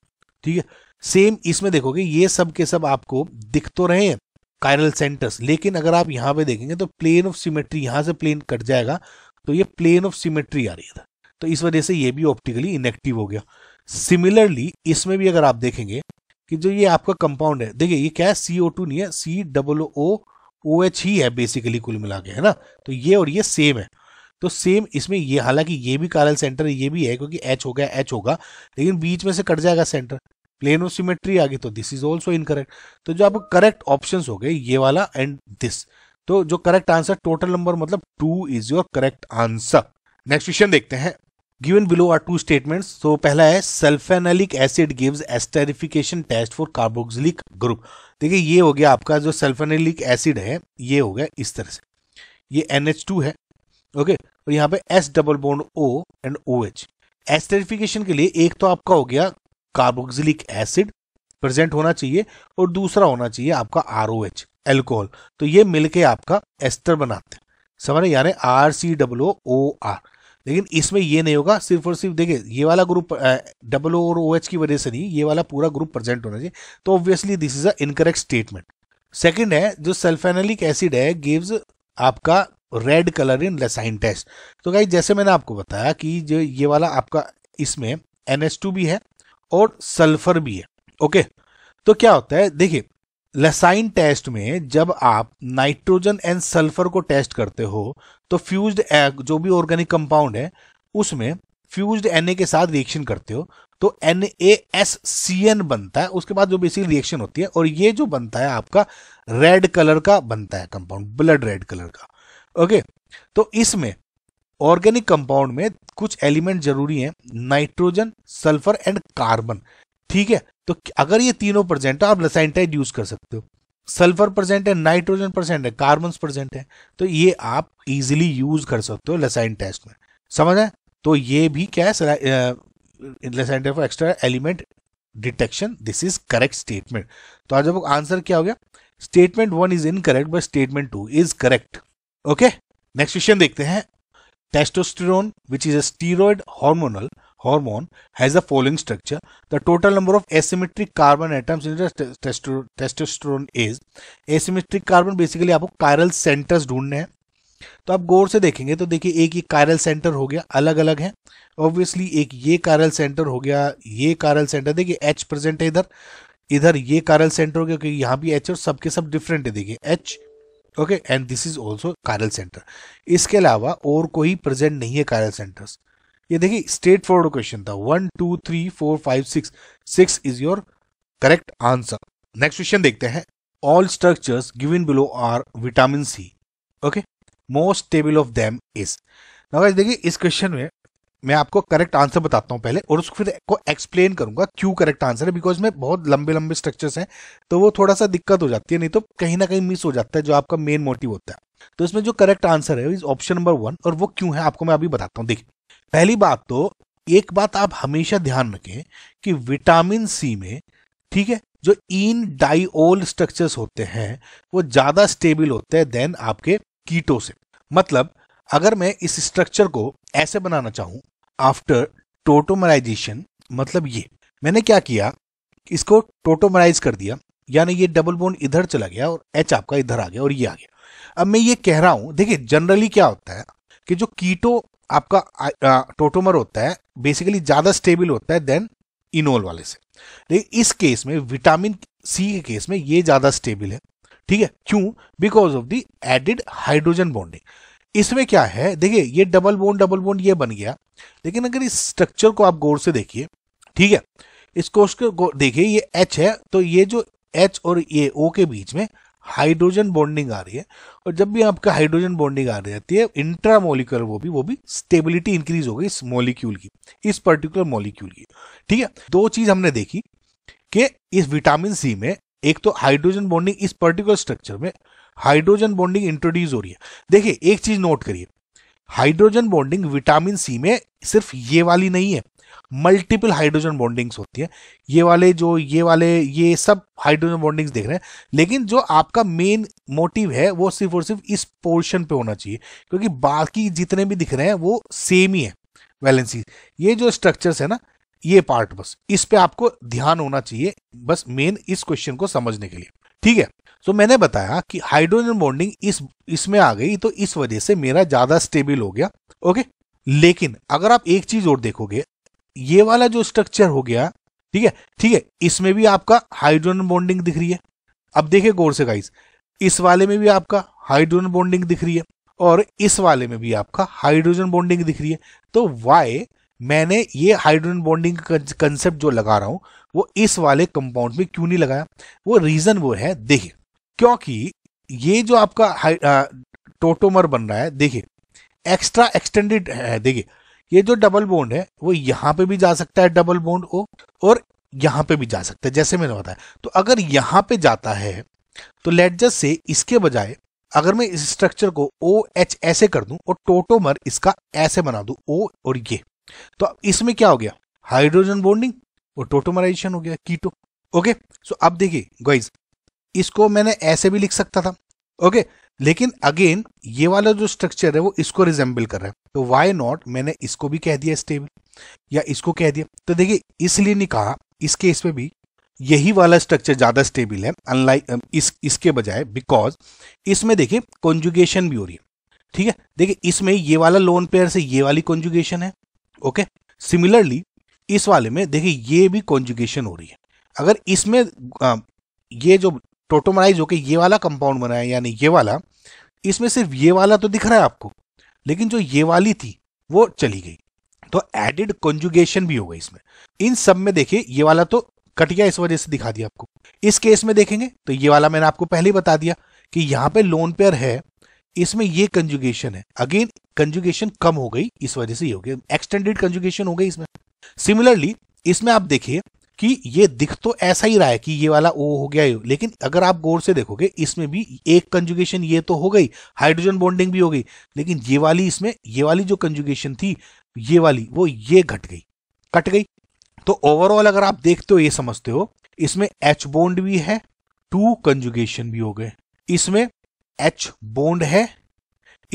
A: ठीक है सेम इसमें देखोगे ये सब के सब आपको दिख तो रहे हैं कायरल सेंटर्स लेकिन अगर आप यहाँ पे देखेंगे तो प्लेन ऑफ सिमेट्री यहां से प्लेन कट जाएगा तो ये प्लेन ऑफ सिमेट्री आ रही है तो इस वजह से ये भी ऑप्टिकली इनएक्टिव हो गया सिमिलरली इसमें भी अगर आप देखेंगे कि जो ये आपका कंपाउंड है देखिए ये क्या है सी नहीं है सी डबल ओ ओ एच ही है बेसिकली कुल मिला के है ना तो ये और ये सेम है तो सेम इसमें ये हालांकि ये भी कारल सेंटर ये भी है क्योंकि एच हो गया एच होगा लेकिन बीच में से कट जाएगा सेंटर प्लेनोसीमेट्री आ गई तो दिस इज ऑल्सो इनकरेक्ट तो जो आप करेक्ट ऑप्शन हो गए ये वाला एंड दिस तो जो करेक्ट आंसर टोटल नंबर मतलब two is your correct answer next question देखते हैं given below are two statements तो पहला है sulphanilic acid gives esterification test for carboxylic group देखिए ये हो गया आपका जो सल्फेनलिक एसिड है ये हो गया इस तरह से ये NH2 है ओके और यहाँ पे S double bond O and OH esterification के लिए एक तो आपका हो गया कार्बोक्सिलिक एसिड प्रेजेंट होना चाहिए और दूसरा होना चाहिए आपका आर ओ एच एल्कोहल तो ये मिलके आपका एस्टर बनाते हैं समझ रहे यानी आर सी डब्लो ओ आर लेकिन इसमें ये नहीं होगा सिर्फ और सिर्फ देखिए ये वाला ग्रुप डब्लो और ओ एच की वजह से नहीं ये वाला पूरा ग्रुप प्रेजेंट होना चाहिए तो obviously this is a incorrect statement second है जो सल्फेनलिक एसिड है गिव्स आपका red colour in Lassaigne test तो भाई जैसे मैंने आपको बताया कि जो ये वाला आपका इसमें एन एस टू भी है और सल्फर भी है ओके तो क्या होता है देखिए लेसाइन टेस्ट में जब आप नाइट्रोजन एंड सल्फर को टेस्ट करते हो तो फ्यूज्ड जो भी ऑर्गेनिक कंपाउंड है उसमें फ्यूज्ड एन के साथ रिएक्शन करते हो तो एन बनता है उसके बाद जो बेसिक रिएक्शन होती है और ये जो बनता है आपका रेड कलर का बनता है कंपाउंड ब्लड रेड कलर का ओके तो इसमें ऑर्गेनिक कंपाउंड में कुछ एलिमेंट जरूरी हैं नाइट्रोजन सल्फर एंड कार्बन ठीक है तो अगर ये तीनों है आप लसाइनटाइड यूज कर सकते हो सल्फर प्रेजेंट है नाइट्रोजन प्रेजेंट है कार्बन प्रेजेंट है तो ये आप इजिली यूज कर सकते हो लसाइन टेस्ट में समझ है तो ये भी क्या है Lassaigne test for extra element detection this is correct statement तो आज आपको आंसर क्या हो गया statement one is incorrect but statement two is correct okay next question देखते हैं Testosterone, which is a steroid hormonal hormone, has the following structure. The total number of asymmetric carbon atoms in the testosterone is asymmetric carbon basically aapko chiral centers ढूंढने हैं तो आप गौर से देखेंगे तो देखिए एक ये कायरल सेंटर हो गया alag अलग है ऑब्वियसली एक ये कायरल सेंटर हो गया ये कायरल सेंटर देखिए एच प्रेजेंट है idhar इधर ये कायरल सेंटर हो गया क्योंकि यहाँ भी एच और सबके sab different hai dekhiye h okay and this is also chiral center इसके अलावा और कोई प्रेजेंट नहीं है कारल सेंटर्स ये देखिए स्ट्रेट फॉरवर्ड क्वेश्चन था one two three four five six six is your correct answer next question देखते हैं all structures given below are vitamin C okay most stable of them is देखिए इस क्वेश्चन में मैं आपको करेक्ट आंसर बताता हूँ पहले और उसको फिर को एक्सप्लेन करूंगा क्यों करेक्ट आंसर है बिकॉज में बहुत लंबे लंबे स्ट्रक्चर्स हैं तो वो थोड़ा सा दिक्कत हो जाती है नहीं तो कहीं ना कहीं मिस हो जाता है जो आपका मेन मोटिव होता है तो इसमें जो करेक्ट आंसर है इज ऑप्शन नंबर वन और वो क्यों है आपको मैं अभी बताता हूँ देखिए पहली बात तो एक बात आप हमेशा ध्यान रखें कि विटामिन सी में ठीक है जो इन डाइओल स्ट्रक्चर्स होते हैं वो ज्यादा स्टेबल होते हैं देन आपके कीटो से मतलब अगर मैं इस स्ट्रक्चर को ऐसे बनाना चाहूं आफ्टर टोटोमराइजेशन मतलब ये मैंने क्या किया इसको टोटोमराइज कर दिया यानी ये डबल बोन इधर चला गया और एच आपका इधर आ गया और ये आ गया अब मैं ये कह रहा हूं देखिए जनरली क्या होता है कि जो कीटो आपका टोटोमर होता है बेसिकली ज्यादा स्टेबल होता है देन इनोल वाले से लेकिन इस केस में विटामिन सी के केस में ये ज्यादा स्टेबल है ठीक है क्यों because of the added hydrogen bonding इसमें क्या है देखिए ये डबल बोन डबल बोन ये बन गया लेकिन अगर इस स्ट्रक्चर को आप गौर से देखिए ठीक है इस कोश को देखिए ये एच है तो ये जो एच और ये ओ के बीच में हाइड्रोजन बॉन्डिंग आ रही है और जब भी आपका हाइड्रोजन बॉन्डिंग आ जाती है इंट्रा मोलिकुलर वो भी वो भी स्टेबिलिटी इंक्रीज हो गई इस मॉलिक्यूल की इस पर्टिकुलर मॉलिक्यूल की ठीक है दो चीज हमने देखी कि इस विटामिन सी में एक तो हाइड्रोजन बॉन्डिंग इस पर्टिकुलर स्ट्रक्चर में हाइड्रोजन बॉन्डिंग इंट्रोड्यूस हो रही है देखिए एक चीज नोट करिए हाइड्रोजन बॉन्डिंग विटामिन सी में सिर्फ ये वाली नहीं है मल्टीपल हाइड्रोजन बॉन्डिंग्स होती है ये वाले जो ये वाले ये सब हाइड्रोजन बॉन्डिंग्स देख रहे हैं लेकिन जो आपका मेन मोटिव है वो सिर्फ और सिर्फ इस पोर्शन पे होना चाहिए क्योंकि बाकी जितने भी दिख रहे हैं वो सेम ही है वैलेंसी ये जो स्ट्रक्चर्स है ना ये पार्ट बस इस पे आपको ध्यान होना चाहिए बस मेन इस क्वेश्चन को समझने के लिए ठीक है सो so, मैंने बताया कि हाइड्रोजन बॉन्डिंग इस इसमें आ गई तो इस वजह से मेरा ज्यादा स्टेबल हो गया ओके लेकिन अगर आप एक चीज और देखोगे ये वाला जो स्ट्रक्चर हो गया ठीक है ठीक है इसमें भी आपका हाइड्रोजन बॉन्डिंग दिख रही है अब देखिए गौर से गाइस इस वाले में भी आपका हाइड्रोजन बॉन्डिंग दिख रही है और इस वाले में भी आपका हाइड्रोजन बॉन्डिंग दिख रही है तो वाई मैंने ये हाइड्रोजन बॉन्डिंग कंसेप्ट जो लगा रहा हूं वो इस वाले कंपाउंड में क्यों नहीं लगाया वो रीजन वो है देखिए क्योंकि ये जो आपका टोटोमर बन रहा है देखिए एक्स्ट्रा एक्सटेंडेड है देखिए ये जो डबल बोन्ड है वो यहां पे भी जा सकता है डबल बोन्ड ओ और यहां पे भी जा सकता है जैसे मैंने बताया तो अगर यहां पे जाता है तो लेट जस्ट से इसके बजाय अगर मैं इस स्ट्रक्चर को ओ एच ऐसे कर दूं और टोटोमर इसका ऐसे बना दूं ओ और ये तो इसमें क्या हो गया हाइड्रोजन बोन्डिंग और टोटोमराइजेशन हो गया कीटो ओके सो अब देखिए गॉइज इसको मैंने ऐसे भी लिख सकता था ओके लेकिन अगेन ये वाला जो स्ट्रक्चर है वो इसको रिजेंबल कर रहा है तो वाई नॉट मैंने इसको भी कह दिया स्टेबल या इसको कह दिया तो देखिए इसलिए नहीं कहा इस केस में भी यही वाला स्ट्रक्चर ज़्यादा स्टेबल है अनलाइक इस इसके बजाय बिकॉज इसमें देखिए कॉन्जुगेशन भी हो रही है ठीक है देखिए इसमें ये वाला लोन पेयर से ये वाली कॉन्जुगेशन है ओके सिमिलरली इस वाले में देखिए ये भी कॉन्जुगेशन हो रही है अगर इसमें ये जो टोटोमराइज होकर ये वाला कंपाउंड बना है यानी ये वाला इसमें सिर्फ ये वाला तो दिख रहा है आपको लेकिन जो ये वाली थी वो चली गई तो एडेड कंजुगेशन भी होगा इसमें इन सब में देखिए ये वाला तो कट गया इस वजह से दिखा दिया आपको इस केस में देखेंगे तो ये वाला मैंने आपको पहले ही बता दिया कि यहाँ पे लोन पेयर है इसमें ये कंजुगेशन है अगेन कंजुगेशन कम हो गई इस वजह से ये हो गया एक्सटेंडेड कंजुगेशन हो गई इसमें सिमिलरली इसमें आप देखिए कि ये दिख तो ऐसा ही रहा है कि ये वाला ओ हो गया यू लेकिन अगर आप गौर से देखोगे इसमें भी एक कंजुगेशन ये तो हो गई हाइड्रोजन बॉन्डिंग भी हो गई लेकिन ये वाली इसमें ये वाली जो कंजुगेशन थी ये वाली वो ये घट गई कट गई तो ओवरऑल अगर आप देखते हो ये समझते हो इसमें एच बोंड भी है टू कंजुगेशन भी हो गए इसमें एच बोंड है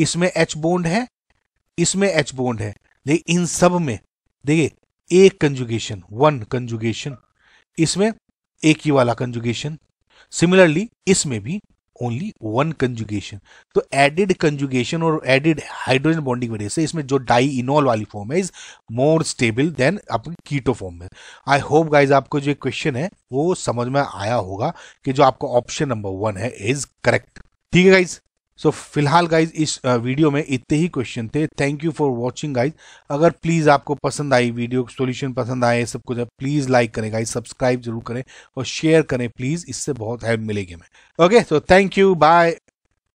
A: इसमें एच बोंड है इसमें एच बोंड है देखिए इन सब में देखिए एक कंजुगेशन वन कंजुगेशन इसमें एक ही वाला कंजुगेशन सिमिलरली इसमें भी ओनली वन कंजुगेशन तो एडेड कंजुगेशन और एडेड हाइड्रोजन बॉन्डिंग वजह से इसमें जो डाई इनोल वाली फॉर्म है इज मोर स्टेबल देन अपने कीटो फॉर्म में आई होप गाइज आपको जो क्वेश्चन है वो समझ में आया होगा कि जो आपका ऑप्शन नंबर वन है इज करेक्ट ठीक है गाइज सो फिलहाल गाइज इस वीडियो में इतने ही क्वेश्चन थे thank you for watching guys अगर प्लीज़ आपको पसंद आई वीडियो सोल्यूशन पसंद आए सब कुछ प्लीज़ लाइक करें गाइज सब्सक्राइब जरूर करें और शेयर करें प्लीज़ इससे बहुत हेल्प मिलेगी हमें okay so thank you bye